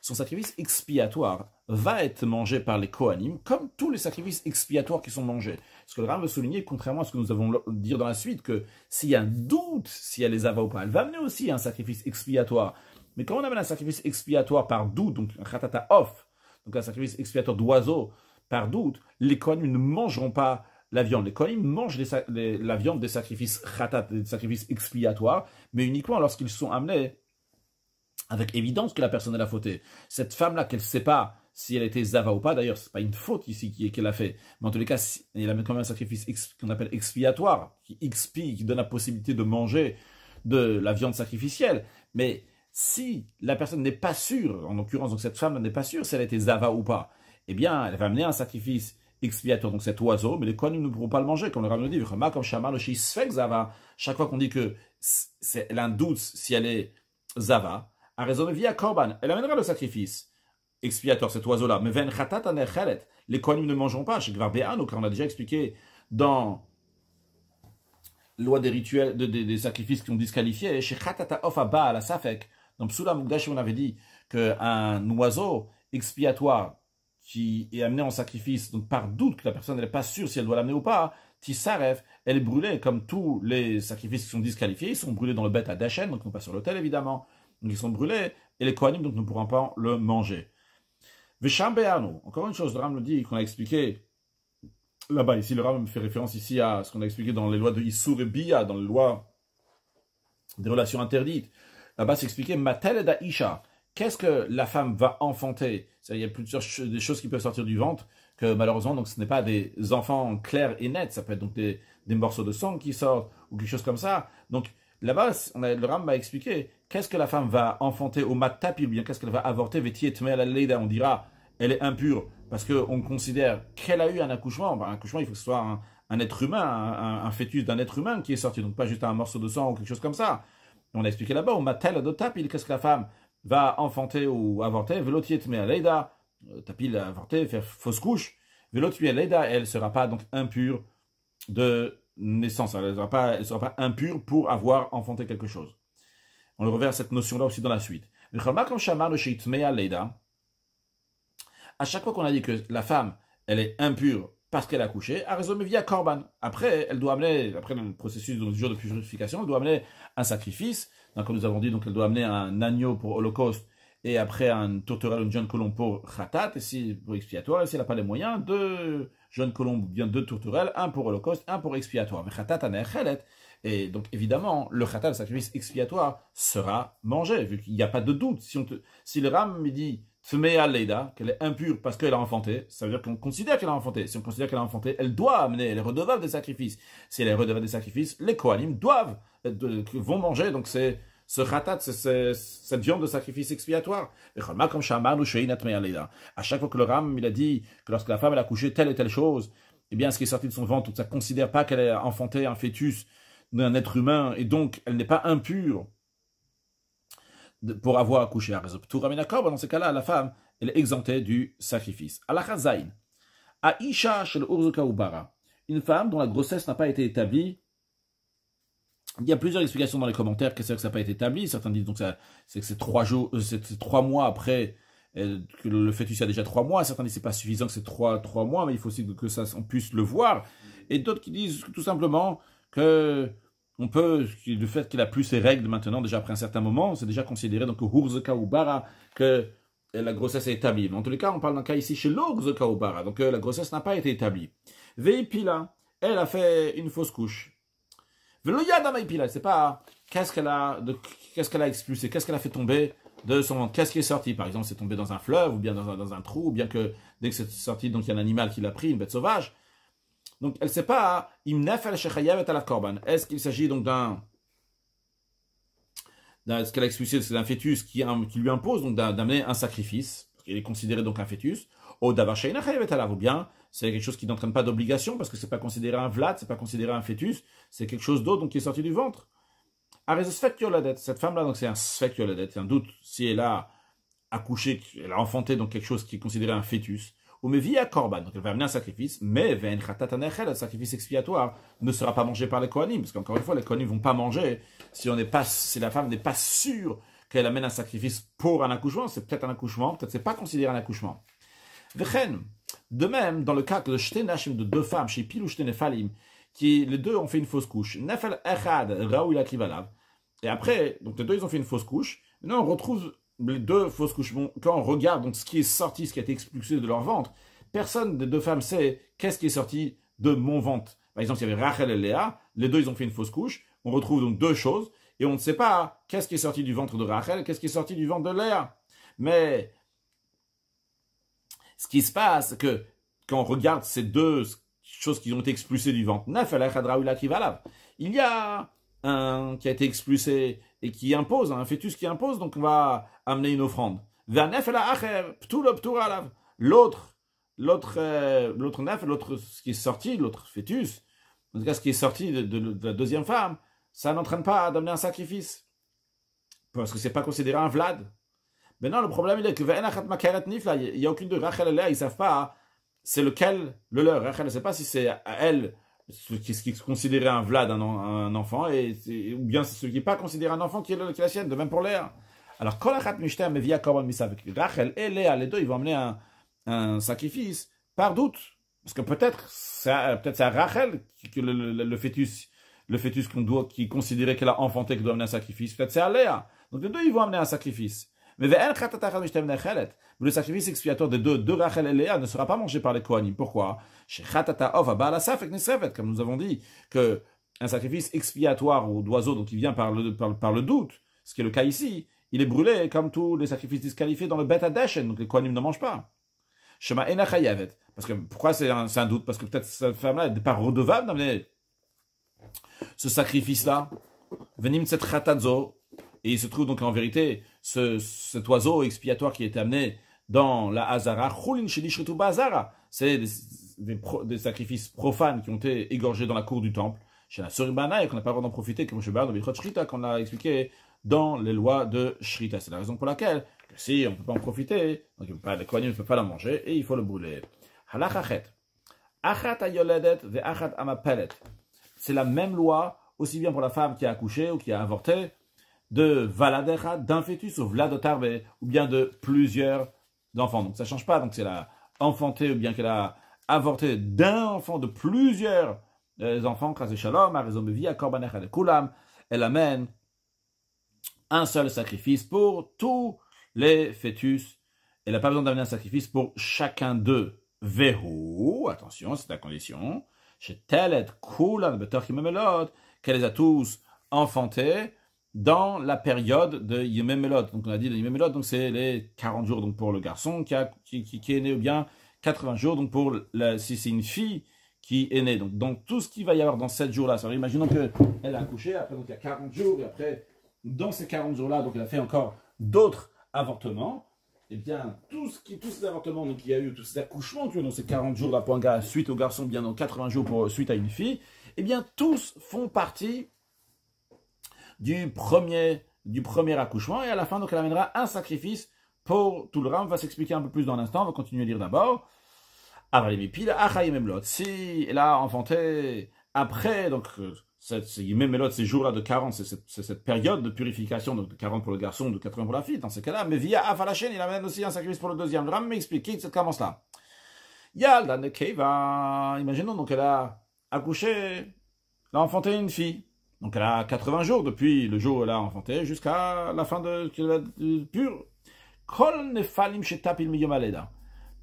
son sacrifice expiatoire va être mangé par les Kohanim, comme tous les sacrifices expiatoires qui sont mangés. Ce que le Rame veut souligner, contrairement à ce que nous avons dire dans la suite, que s'il y a un doute, si elle les ava ou pas, elle va amener aussi un sacrifice expiatoire. Mais quand on amène un sacrifice expiatoire par doute, donc un ratata off, donc un sacrifice expiatoire d'oiseau par doute, les Kohanim ne mangeront pas la viande. Les Kohanim mangent la viande des sacrifices ratata, des sacrifices expiatoires, mais uniquement lorsqu'ils sont amenés avec évidence que la personne elle a fauté. Cette femme-là, qu'elle ne sait pas si elle était zava ou pas, d'ailleurs, ce n'est pas une faute ici qu'elle a fait, mais en tous les cas, elle a quand même un sacrifice qu'on appelle expiatoire, qui expie, qui donne la possibilité de manger de la viande sacrificielle. Mais si la personne n'est pas sûre, en l'occurrence, donc cette femme n'est pas sûre si elle était zava ou pas, eh bien, elle va amener un sacrifice expiatoire, donc cet oiseau, mais les nous ne pourront pas le manger, comme le Rav nous dit, comme Shamal, le Zava, chaque fois qu'on dit que c'est l'un doute si elle est zava, via Korban, elle amènera le sacrifice expiatoire, cet oiseau-là. Mais ven ne les koanimes ne mangeront pas. Chez Gvarbean, on l'a déjà expliqué dans loi des rituels, des sacrifices qui ont disqualifié, chez khatata of à la safek, sous la mukdash on avait dit qu'un oiseau expiatoire qui est amené en sacrifice, donc par doute que la personne n'est pas sûre si elle doit l'amener ou pas, tisarev elle est brûlée, comme tous les sacrifices qui sont disqualifiés, ils sont brûlés dans le bête à Dachen, donc non pas sur l'autel évidemment ils sont brûlés, et les Kohanim donc, ne pourront pas le manger. encore une chose, le Ram nous dit qu'on a expliqué là-bas, ici, le Ram fait référence ici à ce qu'on a expliqué dans les lois de Issour et Bia, dans les lois des relations interdites. Là-bas, c'est expliqué Matel da Isha. Qu'est-ce que la femme va enfanter Il y a plusieurs des choses qui peuvent sortir du ventre, que malheureusement, donc, ce n'est pas des enfants clairs et nets, ça peut être donc des, des morceaux de sang qui sortent, ou quelque chose comme ça. Donc, Là-bas, le Ram m'a expliqué qu'est-ce que la femme va enfanter au matapil, ou bien qu'est-ce qu'elle va avorter, on dira, elle est impure, parce qu'on considère qu'elle a eu un accouchement. Bah, un accouchement, il faut que ce soit un, être humain, un, fœtus d'un être humain qui est sorti, donc pas juste un morceau de sang ou quelque chose comme ça. On a expliqué là-bas, au matel adotapil, qu'est-ce que la femme va enfanter ou avorter, leida euh, tapil avorter, faire fausse couche, velotietmea leida, elle sera pas donc impure de naissance. Elle ne sera pas, impure pour avoir enfanté quelque chose. On le reverra cette notion-là aussi dans la suite. À chaque fois qu'on a dit que la femme, elle est impure parce qu'elle a couché, résumé via Corban Après, elle doit amener, après le processus de purification, elle doit amener un sacrifice. comme nous avons dit, donc elle doit amener un agneau pour holocauste et après un tourterelle, une jeune colombe pour khatat, et si, pour expiatoire, si elle n'a pas les moyens de jeune colombe ou bien deux tourterelles, un pour holocauste, un pour expiatoire. Et donc évidemment, le khatat, le sacrifice expiatoire, sera mangé, vu qu'il n'y a pas de doute. Si, on te, si le ram me dit qu'elle est impure parce qu'elle a enfanté, ça veut dire qu'on considère qu'elle a enfanté. Si on considère qu'elle a enfanté, elle doit amener, elle est redevable des sacrifices. Si elle est redevable des sacrifices, les koanim doivent, euh, vont manger, donc c'est ce khatat, cette viande de sacrifice expiatoire. Comme À chaque fois que le Ram, il a dit que lorsque la femme a accouché, telle et telle chose, eh bien, ce qui est sorti de son ventre, ça ne considère pas qu'elle a enfanté un fœtus d'un être humain, et donc elle n'est pas impure pour avoir accouché à bah, dans ces cas-là, la femme, elle est exemptée du sacrifice. chez le Ubara, une femme dont la grossesse n'a pas été établie il y a plusieurs explications dans les commentaires que c'est que ça n'a pas été établi. Certains disent donc c'est que c'est trois jours, euh, c'est mois après euh, que le fœtus a déjà trois mois. Certains disent c'est pas suffisant que c'est trois trois mois, mais il faut aussi que ça on puisse le voir. Et d'autres qui disent tout simplement que on peut, le fait qu'il a plus ses règles maintenant, déjà après un certain moment, c'est déjà considéré donc ou que la grossesse est établie. en tous les cas, on parle d'un cas ici chez l'hurzeka ou donc euh, la grossesse n'a pas été établie. Veipila, elle a fait une fausse couche. C'est pas qu'est-ce qu'elle a, qu'est-ce qu'elle a expulsé, qu'est-ce qu'elle a fait tomber de son ventre, qu'est-ce qui est sorti. Par exemple, c'est tombé dans un fleuve ou bien dans un, trou, ou bien que dès que c'est sorti, donc il y a un animal qui l'a pris, une bête sauvage. Donc elle ne sait pas. Est-ce qu'il s'agit donc d'un ce qu'elle a expulsé, c'est un fœtus qui, qui, lui impose donc d'amener un sacrifice, parce qu'il est considéré donc un fœtus, ou bien c'est quelque chose qui n'entraîne pas d'obligation parce que c'est pas considéré un vlad, c'est pas considéré un fœtus, c'est quelque chose d'autre donc qui est sorti du ventre. Cette femme-là, donc c'est un c'est un doute. Si elle a accouché, elle a enfanté donc quelque chose qui est considéré un fœtus, ou via korban, donc elle va amener un sacrifice, mais le sacrifice expiatoire ne sera pas mangé par les kohanim, parce qu'encore une fois, les kohanim vont pas manger si on n'est pas, si la femme n'est pas sûre qu'elle amène un sacrifice pour un accouchement, c'est peut-être un accouchement, peut-être c'est pas considéré un accouchement. De même, dans le cas de le de deux femmes, chez Pil qui les deux ont fait une fausse couche, Nefel Echad, Raoul et après, donc les deux ont fait une fausse couche, maintenant on retrouve les deux fausses couches. Bon, quand on regarde donc, ce qui est sorti, ce qui a été expulsé de leur ventre, personne des deux femmes sait qu'est-ce qui est sorti de mon ventre. Par exemple, il y avait Rachel et Léa, les deux ils ont fait une fausse couche, on retrouve donc deux choses, et on ne sait pas qu'est-ce qui est sorti du ventre de Rachel, qu'est-ce qui est sorti du ventre de Léa. Mais ce qui se passe, c'est que quand on regarde ces deux choses qui ont été expulsées du ventre neuf, il y a un qui a été expulsé et qui impose, un fœtus qui impose, donc on va amener une offrande. L'autre, l'autre, euh, l'autre neuf, l'autre, ce qui est sorti, l'autre fœtus, en tout cas ce qui est sorti de, la deuxième femme, ça n'entraîne pas à un sacrifice. Parce que c'est pas considéré un Vlad. Maintenant, le problème, il est que il n'y a aucune de Rachel et Léa, ils ne savent pas hein. c'est lequel le leur. Rachel ne sait pas si c'est à elle ce qui, est considéré un Vlad, un, enfant, et, ou bien c'est ce qui n'est pas considéré un enfant qui est, le, qui est la sienne, de même pour Léa. Alors, quand mais via Rachel et Léa, les deux, ils vont amener un, un sacrifice par doute. Parce que peut-être, c'est peut-être à Rachel que le, fœtus, le fœtus qu'on doit, qui est qu'elle a enfanté, qui doit amener un sacrifice. Peut-être c'est à Léa. Donc les deux, ils vont amener un sacrifice. Mais le sacrifice expiatoire des deux, de Rachel et Léa ne sera pas mangé par les Kohanim. Pourquoi Comme nous avons dit, que un sacrifice expiatoire ou d'oiseau, donc il vient par le, par, le doute, ce qui est le cas ici, il est brûlé comme tous les sacrifices disqualifiés dans le Bet Adeshen, donc les Kohanim ne mangent pas. Shema Enachayavet. Parce que pourquoi c'est un, doute Parce que peut-être cette femme-là n'est pas redevable d'amener ce sacrifice-là. Venim cette Et il se trouve donc en vérité ce, cet oiseau expiatoire qui est amené dans la Hazara, c'est des, sacrifices profanes qui ont été égorgés dans la cour du temple, chez la Suribana, et qu'on n'a pas le droit d'en profiter, comme je dans Shrita, qu'on a expliqué dans les lois de Shrita. C'est la raison pour laquelle, si on ne peut pas en profiter, donc il ne peut pas la manger, et il faut le brûler. C'est la même loi, aussi bien pour la femme qui a accouché ou qui a avorté, de Valadecha, d'un fœtus, ou Vladotarbe, ou bien de plusieurs enfants. Donc ça ne change pas, donc c'est la enfanté ou bien qu'elle a avorté d'un enfant, de plusieurs euh, enfants, Krasé Shalom, à Korbanecha de Kulam, elle amène un seul sacrifice pour tous les fœtus. Elle n'a pas besoin d'amener un sacrifice pour chacun d'eux. Verrou, attention, c'est la condition. Chez Telet, Kulan, Mélode, qu'elle les a tous enfantés dans la période de Yememelot. Donc on a dit de Yememelot, donc c'est les 40 jours donc pour le garçon qui, qui, qui, est né ou bien 80 jours donc pour si c'est une fille qui est née. Donc, tout ce qu'il va y avoir dans 7 jours-là, c'est-à-dire imaginons qu'elle a accouché, après donc il y a 40 jours, et après dans ces 40 jours-là, donc elle a fait encore d'autres avortements, et eh bien, tout ce qui, tous ces avortements donc il y a eu, tous ces accouchements donc dans ces 40 jours, là, suite au garçon, bien dans 80 jours pour, suite à une fille, et eh bien, tous font partie du premier, du premier accouchement. Et à la fin, donc, elle amènera un sacrifice pour tout le ram. On va s'expliquer un peu plus dans l'instant. On va continuer à lire d'abord. Si elle a enfanté après, donc, euh, cette, ces jours-là de 40, c'est cette, période de purification, donc de 40 pour le garçon, de 80 pour la fille, dans ce cas-là. Mais via chaîne il amène aussi un sacrifice pour le deuxième. Le ram m'explique qui commence là. Yalda imaginons donc elle a accouché, elle a enfanté une fille. Donc elle a 80 jours depuis le jour où elle a enfanté jusqu'à la fin de la pure.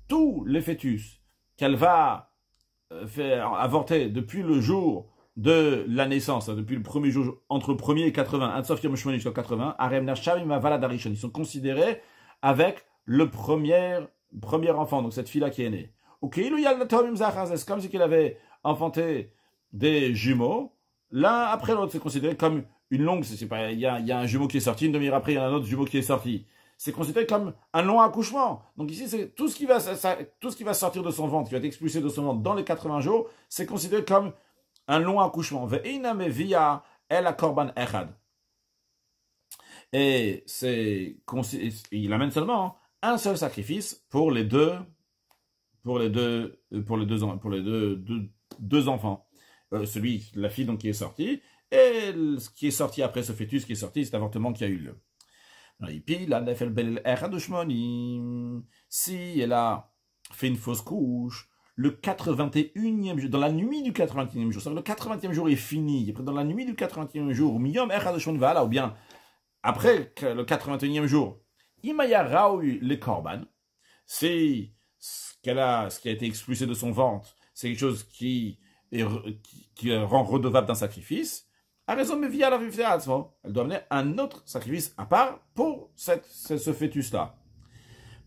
Tous les fœtus qu'elle va euh, faire avorter depuis le jour de la naissance, hein, depuis le premier jour, entre le premier et 80, 80, ils sont considérés avec le premier, premier enfant, donc cette fille-là qui est née. comme si qu'il avait enfanté des jumeaux, l'un après l'autre. C'est considéré comme une longue, c'est pas, il y a, un jumeau qui est sorti, une demi-heure après, il y a un autre jumeau qui est sorti. C'est considéré comme un long accouchement. Donc ici, c'est tout ce qui va, tout ce qui va sortir de son ventre, qui va être expulsé de son ventre dans les 80 jours, c'est considéré comme un long accouchement. Et il amène seulement un seul sacrifice pour les deux, pour les deux, pour les deux, pour les deux enfants. Euh, celui, la fille donc qui est sortie, et ce qui est sorti après ce fœtus qui est sorti, cet avortement qui a eu lieu. Si elle a fait une fausse couche, le 81e jour, dans la nuit du 81e jour, le 80 e jour est fini, dans la nuit du 81e jour, ou bien après le 81e jour, Imaya Raoui le Korban, c'est ce, qu'elle a, ce qui a été expulsé de son ventre, c'est quelque chose qui et qui, rend redevable d'un sacrifice, a raison mais via la ah, elle doit amener un autre sacrifice à part pour ce, fœtus-là.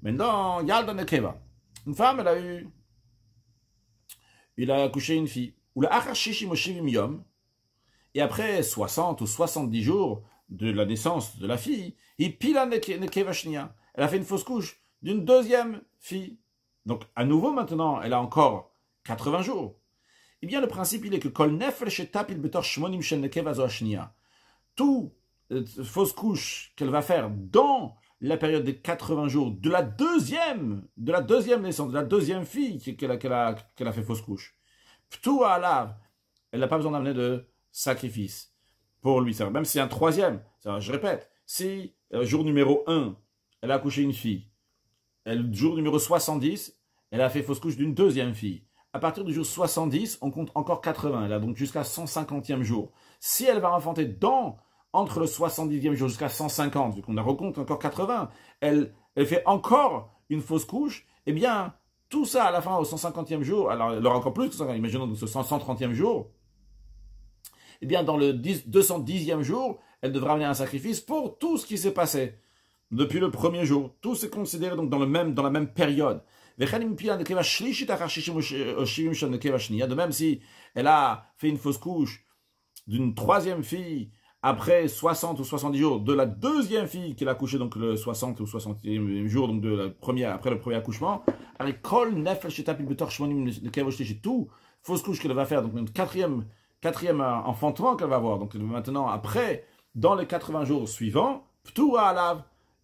Maintenant, yaldanekeva une femme, elle a eu, il a accouché une fille, ou la Yom, et après 60 ou 70 jours de la naissance de la fille, il pila Nekevashnia, elle a fait une fausse couche d'une deuxième fille. Donc, à nouveau maintenant, elle a encore 80 jours eh bien, le principe, il est que Kol il Tout euh, fausse couche qu'elle va faire dans la période des 80 jours de la deuxième, de la deuxième naissance, de la deuxième fille qu'elle a, fait fausse couche. elle n'a pas besoin d'amener de sacrifice pour lui. Même si un troisième, je répète, si euh, jour numéro 1, elle a accouché une fille, elle, jour numéro 70, elle a fait fausse couche d'une deuxième fille à partir du jour 70, on compte encore 80. Elle a donc jusqu'à 150e jour. Si elle va enfanter dans, entre le 70e jour jusqu'à 150, vu qu'on la recompte encore 80, elle, elle fait encore une fausse couche, eh bien, tout ça à la fin, au 150e jour, alors elle aura encore plus imaginons ce 130e jour, eh bien, dans le 210e jour, elle devra amener un sacrifice pour tout ce qui s'est passé depuis le premier jour. Tout s'est considéré donc dans, le même, dans la même période. De même si elle a fait une fausse couche d'une troisième fille après 60 ou 70 jours de la deuxième fille qu'elle a couchée, donc le 60 ou 60e jour, donc de la première, après le premier accouchement, avec tout, fausse couche qu'elle va faire, donc une quatrième, quatrième euh, enfantement qu'elle va avoir, donc maintenant, après, dans les 80 jours suivants,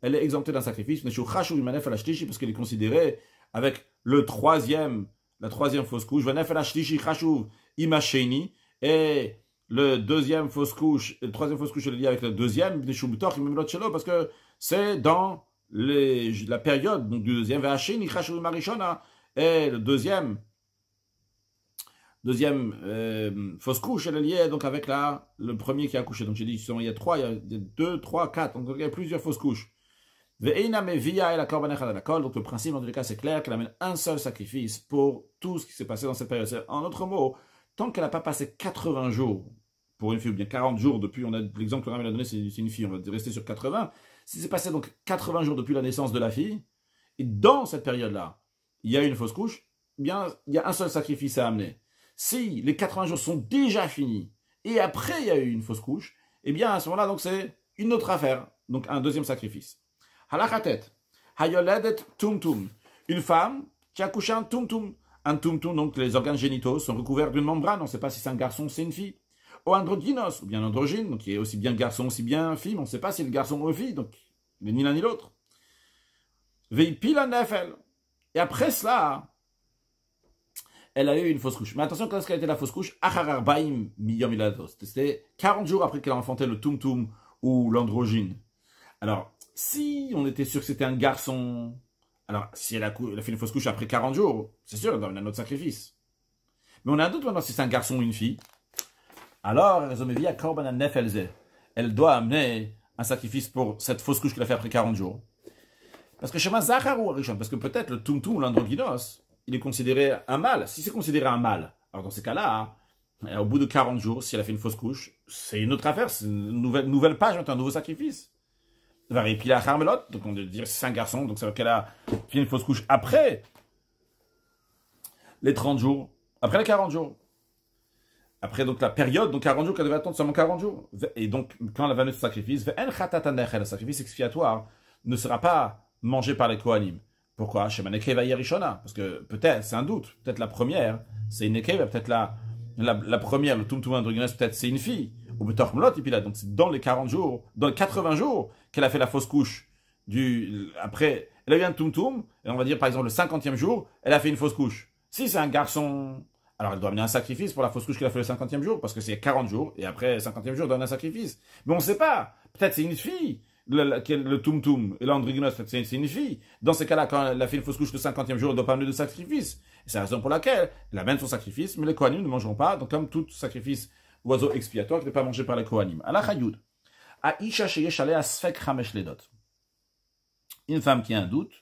elle est exemptée d'un sacrifice, parce qu'elle est considérée avec le troisième, la troisième fausse couche, et le deuxième fausse couche, le troisième fausse couche, je l'ai liée avec le deuxième, parce que c'est dans la période du deuxième, et le deuxième, deuxième euh, fausse couche, elle est liée donc avec la, le premier qui a couché. Donc j'ai dit, il y a trois, il y a deux, trois, quatre, donc il y a plusieurs fausses couches. Donc le principe, en tout cas, c'est clair qu'elle amène un seul sacrifice pour tout ce qui s'est passé dans cette période. En autre mot, tant qu'elle n'a pas passé 80 jours pour une fille, ou bien 40 jours depuis, on a l'exemple que Ramel a donné, c'est une fille, on va rester sur 80. Si c'est passé donc 80 jours depuis la naissance de la fille, et dans cette période-là, il y a une fausse couche, eh bien, il y a un seul sacrifice à amener. Si les 80 jours sont déjà finis, et après il y a eu une fausse couche, eh bien à ce moment-là, donc c'est une autre affaire, donc un deuxième sacrifice. Halachatet. Hayoledet tumtum. Une femme qui a un tumtum. Un tumtum, donc les organes génitaux sont recouverts d'une membrane. On ne sait pas si c'est un garçon, ou c'est une fille. Ou androgynos, ou bien androgyne, qui est aussi bien garçon, aussi bien fille. on ne sait pas si le garçon ou fille, donc ni l'un ni l'autre. Veipil Et après cela, elle a eu une fausse couche. Mais attention, quand est-ce qu'elle a été la fausse couche C'était 40 jours après qu'elle a enfanté le tumtum ou l'androgyne. Alors, si on était sûr que c'était un garçon, alors si elle a, fait une fausse couche après 40 jours, c'est sûr, on un autre sacrifice. Mais on a un doute maintenant si c'est un garçon ou une fille. Alors, elle doit amener un sacrifice pour cette fausse couche qu'elle a fait après 40 jours. Parce que chez parce que peut-être le Tumtum, l'androgynos, il est considéré un mâle. Si c'est considéré un mâle, alors dans ces cas-là, euh, au bout de 40 jours, si elle a fait une fausse couche, c'est une autre affaire, c'est une nouvelle page, un nouveau sacrifice donc on veut dire c'est un garçon, donc ça veut qu'elle a fait une fausse couche après les 30 jours, après les 40 jours. Après donc la période, donc 40 jours qu'elle devait attendre seulement 40 jours. Et donc quand la mettre de sacrifice, le sacrifice expiatoire ne sera pas mangé par les Kohanim. Pourquoi Parce que peut-être, c'est un doute, peut-être la première, c'est une écriva, peut-être la, la, la, première, le le Androgynas, peut-être c'est une fille ou et puis là, donc c'est dans les 40 jours, dans les 80 jours qu'elle a fait la fausse couche. Du, après, elle a eu un tum et on va dire par exemple le 50e jour, elle a fait une fausse couche. Si c'est un garçon, alors elle doit amener un sacrifice pour la fausse couche qu'elle a fait le 50e jour, parce que c'est 40 jours, et après 50e jour, elle donne un sacrifice. Mais on ne sait pas, peut-être c'est une fille, le, le, et toum et l'andriginos, c'est une fille. Dans ces cas-là, quand elle a fait une fausse couche le 50e jour, elle ne doit pas amener de sacrifice. C'est la raison pour laquelle elle amène son sacrifice, mais les Kohanim ne mangeront pas, donc comme tout sacrifice oiseau expiatoire qui n'est pas mangé par les Kohanim. Allah Hayoud. Aisha Asfek Hamesh Ledot. Une femme qui a un doute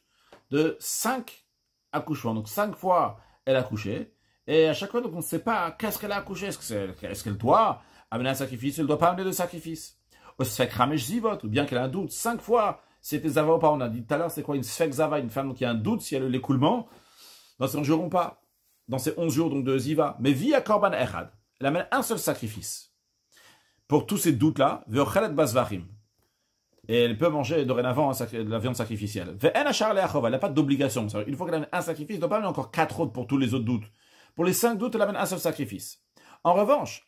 de cinq accouchements. Donc cinq fois, elle a accouché. Et à chaque fois, donc, on ne sait pas qu'est-ce qu'elle a accouché. Est-ce qu'elle doit amener un sacrifice Elle ne doit pas amener de sacrifice. Hamesh Zivot, ou bien qu'elle a un doute. Cinq fois, c'était Zava pas. On a dit tout à l'heure, c'est quoi une Sfek Zava Une femme qui a un doute si elle a l'écoulement. Dans ces 11 jours, pas. Dans ces 11 jours donc, de Ziva. Mais via Korban Echad elle amène un seul sacrifice. Pour tous ces doutes-là, et elle peut manger dorénavant de la viande sacrificielle. Elle n'a pas d'obligation. Une fois qu'elle amène un sacrifice, elle ne doit pas amener encore quatre autres pour tous les autres doutes. Pour les cinq doutes, elle amène un seul sacrifice. En revanche,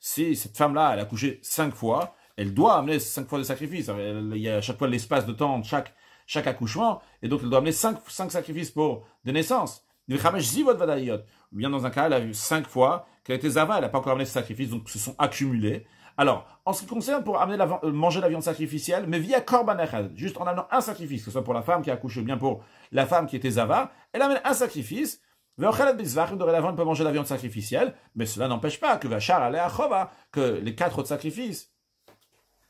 si cette femme-là, elle a accouché cinq fois, elle doit amener cinq fois de sacrifice. Il y a à chaque fois l'espace de temps de chaque, chaque accouchement, et donc elle doit amener cinq, cinq sacrifices pour des naissances bien dans un cas, elle a eu cinq fois, qu'elle était Zava, elle n'a pas encore amené ses sacrifice, donc se sont accumulés. Alors, en ce qui concerne pour amener euh, manger la viande sacrificielle, mais via Korban juste en amenant un sacrifice, que ce soit pour la femme qui a accouché ou bien pour la femme qui était Zava, elle amène un sacrifice, dorénavant elle peut manger la viande sacrificielle, mais cela n'empêche pas que Vachar à que les quatre autres sacrifices,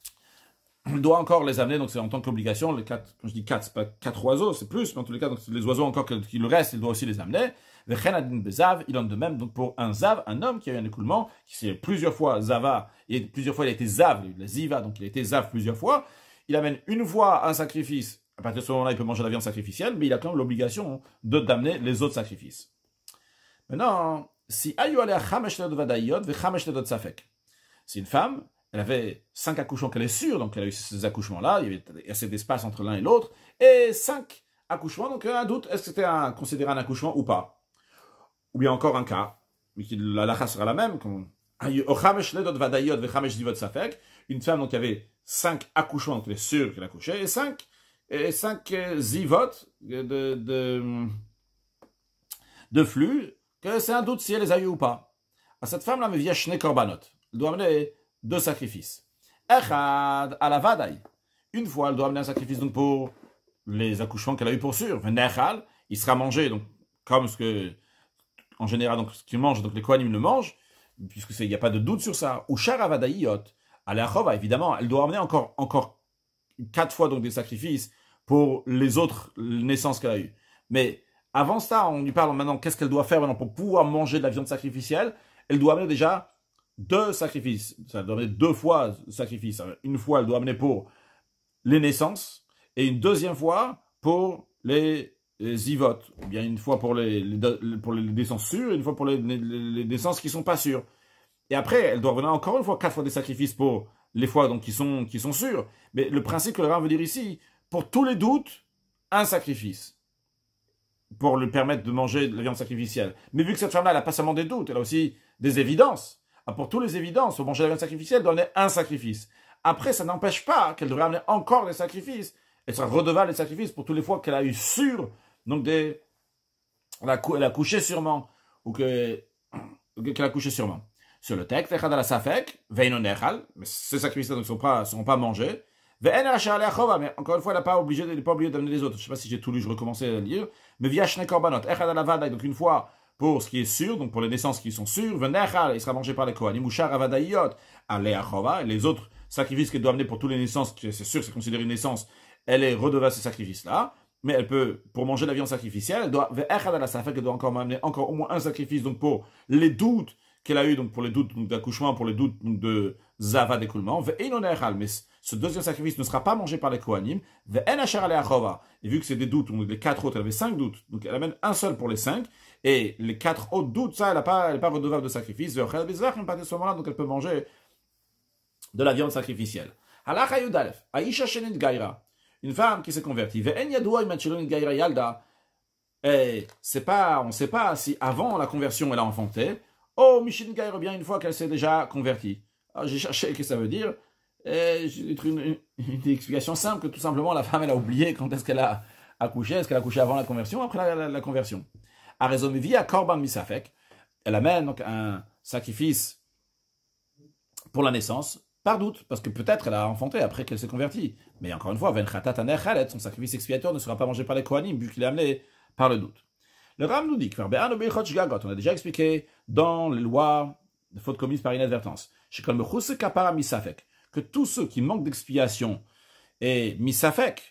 doit encore les amener, donc c'est en tant qu'obligation, les quatre, quand je dis quatre, c'est pas quatre oiseaux, c'est plus, mais en tous les cas, donc les oiseaux encore qui le restent, il doit aussi les amener il en de même donc pour un zav, un homme qui a eu un écoulement, qui s'est plusieurs fois zava, et plusieurs fois il a été zav, la ziva, donc il a été zav plusieurs fois, il amène une fois un sacrifice, à partir de ce moment-là il peut manger la viande sacrificielle, mais il a quand même l'obligation de d'amener les autres sacrifices. Maintenant, si c'est une femme, elle avait cinq accouchements qu'elle est sûre, donc elle a eu ces accouchements-là, il y avait assez d'espace entre l'un et l'autre, et cinq accouchements, donc un doute, est-ce que c'était considéré un accouchement ou pas ou bien encore un cas, mais la lacha sera la même, oh, une femme donc, qui avait cinq accouchements, donc elle est sûre qu'elle a couché, et cinq, et cinq euh, zivotes de, flux, que c'est un doute si elle les a eu ou pas. À cette femme-là, me vient Korbanot. Elle doit amener deux sacrifices. Une fois, elle doit amener un sacrifice donc, pour les accouchements qu'elle a eu pour sûr. il sera mangé, donc, comme ce que en général, donc ce qu'ils mangent, donc les Kohanim le mangent, puisqu'il n'y a pas de doute sur ça. Ou Sharavadaïot, à la évidemment, elle doit amener encore, encore quatre fois donc des sacrifices pour les autres naissances qu'elle a eues. Mais avant ça, on lui parle maintenant qu'est-ce qu'elle doit faire maintenant pour pouvoir manger de la viande sacrificielle. Elle doit amener déjà deux sacrifices. Ça doit amener deux fois sacrifice. Une fois, elle doit amener pour les naissances et une deuxième fois pour les Zivot, ou bien, une fois pour les, pour les naissances sûres, une fois pour les, les qui ne sont pas sûres. Et après, elle doit revenir encore une fois quatre fois des sacrifices pour les fois donc, qui, sont, qui sont sûres. Mais le principe que le Rav veut dire ici, pour tous les doutes, un sacrifice pour lui permettre de manger de la viande sacrificielle. Mais vu que cette femme-là, elle n'a pas seulement des doutes, elle a aussi des évidences. Ah, pour tous les évidences, pour manger de la viande sacrificielle, elle doit un sacrifice. Après, ça n'empêche pas qu'elle devrait amener encore des sacrifices. Elle sera redevable des sacrifices pour toutes les fois qu'elle a eu sûre donc, elle, a, elle couché sûrement, ou que, qu'elle a couché sûrement. Sur le texte, Echad safek mais ces sacrifices-là ne seront pas, seront pas mangés. Mais encore une fois, elle n'est pas obligée, pas obligée d'amener les autres. Je ne sais pas si j'ai tout lu, je recommençais à lire. Mais Korbanot, Echad Vadaï, donc une fois pour ce qui est sûr, donc pour les naissances qui sont sûres, il sera mangé par les Kohanim, et les autres sacrifices qu'elle doit amener pour toutes les naissances, c'est sûr, c'est considéré une naissance, elle est redevable à ces sacrifices-là mais elle peut, pour manger la viande sacrificielle, elle doit, doit encore amener encore au moins un sacrifice, donc pour les doutes qu'elle a eu, donc pour les doutes d'accouchement, pour les doutes de zava d'écoulement, ce deuxième sacrifice ne sera pas mangé par les Kohanim, et vu que c'est des doutes, donc les quatre autres, elle avait cinq doutes, donc elle amène un seul pour les cinq, et les quatre autres doutes, ça, elle n'est pas, pas, redevable de sacrifice, donc elle peut manger de la viande sacrificielle. Shenit Gaira une femme qui s'est convertie. Et c'est pas, on ne sait pas si avant la conversion elle a enfanté. Oh, Michin bien une fois qu'elle s'est déjà convertie. Ah, j'ai cherché ce que ça veut dire. Et j'ai trouvé une, explication simple que tout simplement la femme elle a oublié quand est-ce qu'elle a accouché. Est-ce qu'elle a accouché avant la conversion ou après la, la, conversion A résumé à Korban Misafek. Elle amène donc un sacrifice pour la naissance par doute, parce que peut-être elle a enfanté après qu'elle s'est convertie. Mais encore une fois, son sacrifice expiateur ne sera pas mangé par les Kohanim, vu qu'il est amené par le doute. Le Ram nous dit on a déjà expliqué dans les lois de faute commise par inadvertance, que tous ceux qui manquent d'expiation et misafek,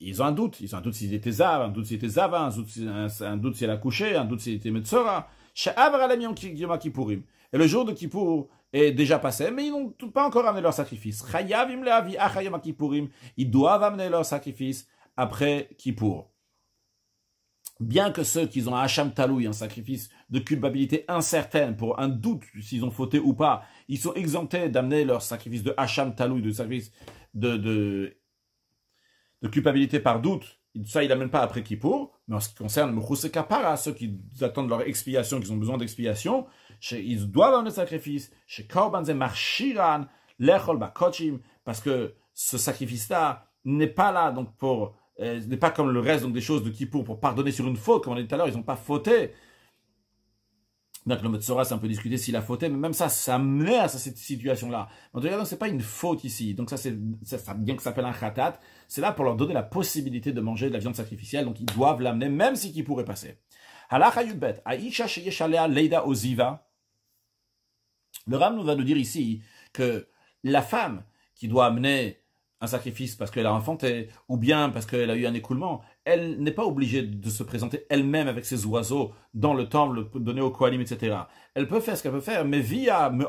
ils ont un doute. Ils ont un doute s'il étaient zav, un doute s'il était zava, un doute s'il étaient un doute s'il était metzora. Et le jour de Kippour, est déjà passé, mais ils n'ont pas encore amené leur sacrifice. Ah, ils doivent amener leur sacrifice après Kippour. Bien que ceux qui ont un Hacham Taloui un sacrifice de culpabilité incertaine pour un doute s'ils ont fauté ou pas, ils sont exemptés d'amener leur sacrifice de Hacham Taloui, de sacrifice de, de, de culpabilité par doute ça, ne l'amènent pas après Kippour, mais en ce qui concerne Mouchouse Kapara, ceux qui attendent leur expiation, qui ont besoin d'expiation, ils doivent amener le sacrifice, parce que ce sacrifice-là n'est pas là donc pour euh, n'est pas comme le reste donc des choses de Kippour pour pardonner sur une faute, comme on a dit tout à l'heure, ils n'ont pas fauté. Donc le Metzora, c'est un peu discuté s'il a fauté, mais même ça, ça menait à cette situation-là. En tout cas, ce c'est pas une faute ici. Donc ça, c'est ça, bien que ça s'appelle un khatat, c'est là pour leur donner la possibilité de manger de la viande sacrificielle, donc ils doivent l'amener, même si qui pourrait passer. Le Ram va nous dire ici que la femme qui doit amener un sacrifice parce qu'elle a enfanté ou bien parce qu'elle a eu un écoulement, elle n'est pas obligée de se présenter elle-même avec ses oiseaux dans le temple donner au koalim, etc. Elle peut faire ce qu'elle peut faire, mais via me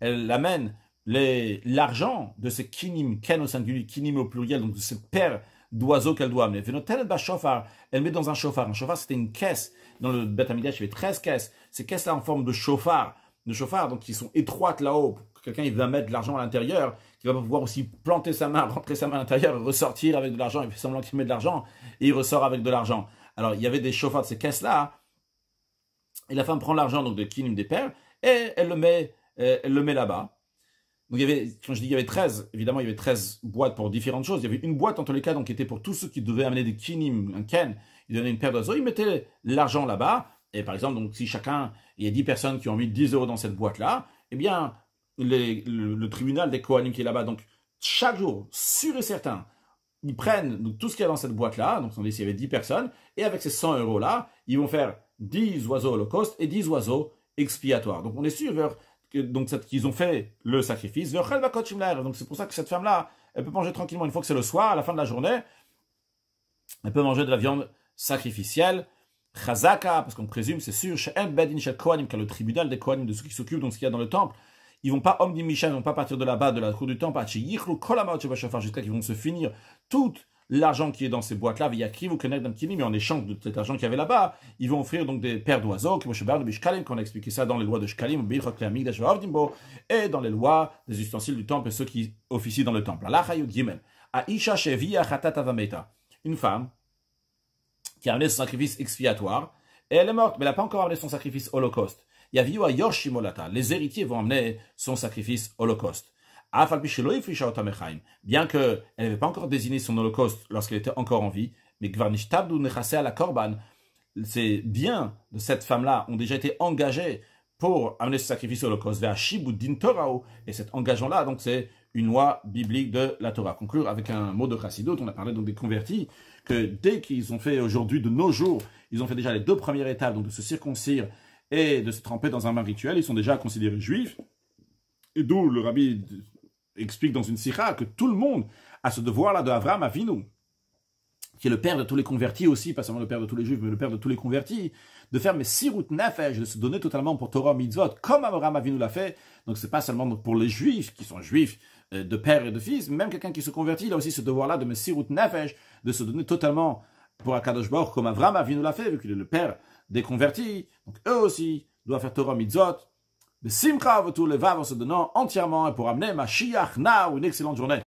elle amène l'argent de ses Kinim, Ken au singulier, Kinim au pluriel, donc de ses pères d'oiseaux qu'elle doit amener. Elle met dans un chauffard. Un chauffard, c'était une caisse. Dans le Beth il y avait 13 caisses. Ces caisses-là en forme de chauffard, de chauffard, donc qui sont étroites là-haut. Quelqu'un, il va mettre de l'argent à l'intérieur, qui va pouvoir aussi planter sa main, rentrer sa main à l'intérieur, ressortir avec de l'argent. Il fait semblant qu'il met de l'argent et il ressort avec de l'argent. Alors, il y avait des chauffards de ces caisses-là. Et la femme prend l'argent donc de Kinim des perles et elle le met, euh, elle le met là-bas. Donc, il y avait, quand je dis qu'il y avait 13, évidemment, il y avait 13 boîtes pour différentes choses. Il y avait une boîte, en tous les cas, donc, qui était pour tous ceux qui devaient amener des kinim, un ken. Ils donnaient une paire d'oiseaux, ils mettaient l'argent là-bas. Et par exemple, donc, si chacun, il y a 10 personnes qui ont mis 10 euros dans cette boîte-là, eh bien, le, tribunal des Kohanim qui est là-bas, donc, chaque jour, sûr et certain, ils prennent donc, tout ce qu'il y a dans cette boîte-là, donc, on dit s'il y avait 10 personnes, et avec ces 100 euros-là, ils vont faire 10 oiseaux holocaustes et 10 oiseaux expiatoires. Donc, on est sûr, donc qu'ils ont fait le sacrifice. Donc c'est pour ça que cette femme-là, elle peut manger tranquillement une fois que c'est le soir, à la fin de la journée, elle peut manger de la viande sacrificielle. Chazaka, parce qu'on présume, c'est sûr, chez car le tribunal des Kohanim, de ceux qui s'occupent, donc ce qu'il y a dans le temple, ils vont pas Michel, ils vont pas partir de là-bas, de la cour du temple, jusqu'à qu'ils vont se finir toutes l'argent qui est dans ces boîtes-là, y vous mais en échange de cet argent qu'il y avait là-bas, ils vont offrir donc des paires d'oiseaux, qu'on a expliqué ça dans les lois de Shkalim, et dans les lois des ustensiles du temple, ceux qui officient dans le temple. Une femme qui a amené son sacrifice expiatoire, et elle est morte, mais elle n'a pas encore amené son sacrifice holocauste. Les héritiers vont amener son sacrifice holocauste. Bien qu'elle n'avait pas encore désigné son holocauste lorsqu'elle était encore en vie, mais à la Korban, ces biens de cette femme-là ont déjà été engagés pour amener ce sacrifice au holocauste vers Shibuddin Torah. Et cet engagement-là, donc, c'est une loi biblique de la Torah. Conclure avec un mot de Chassidot, on a parlé donc des convertis, que dès qu'ils ont fait aujourd'hui, de nos jours, ils ont fait déjà les deux premières étapes, donc de se circoncire et de se tremper dans un bain rituel, ils sont déjà considérés juifs. Et d'où le rabbi explique dans une sira que tout le monde a ce devoir-là de Avram Avinu, qui est le père de tous les convertis aussi, pas seulement le père de tous les juifs, mais le père de tous les convertis, de faire mes sirut nefesh, de se donner totalement pour Torah mitzvot, comme Avram Avinu l'a fait. Donc ce n'est pas seulement pour les juifs qui sont juifs euh, de père et de fils, même quelqu'un qui se convertit, il a aussi ce devoir-là de mes sirut nefesh, de se donner totalement pour Akadosh Baruch, comme Avram Avinu l'a fait, vu qu'il est le père des convertis. Donc eux aussi doivent faire Torah mitzvot, Simcha, les va en se donnant entièrement et pour amener ma Shiach ou une excellente journée.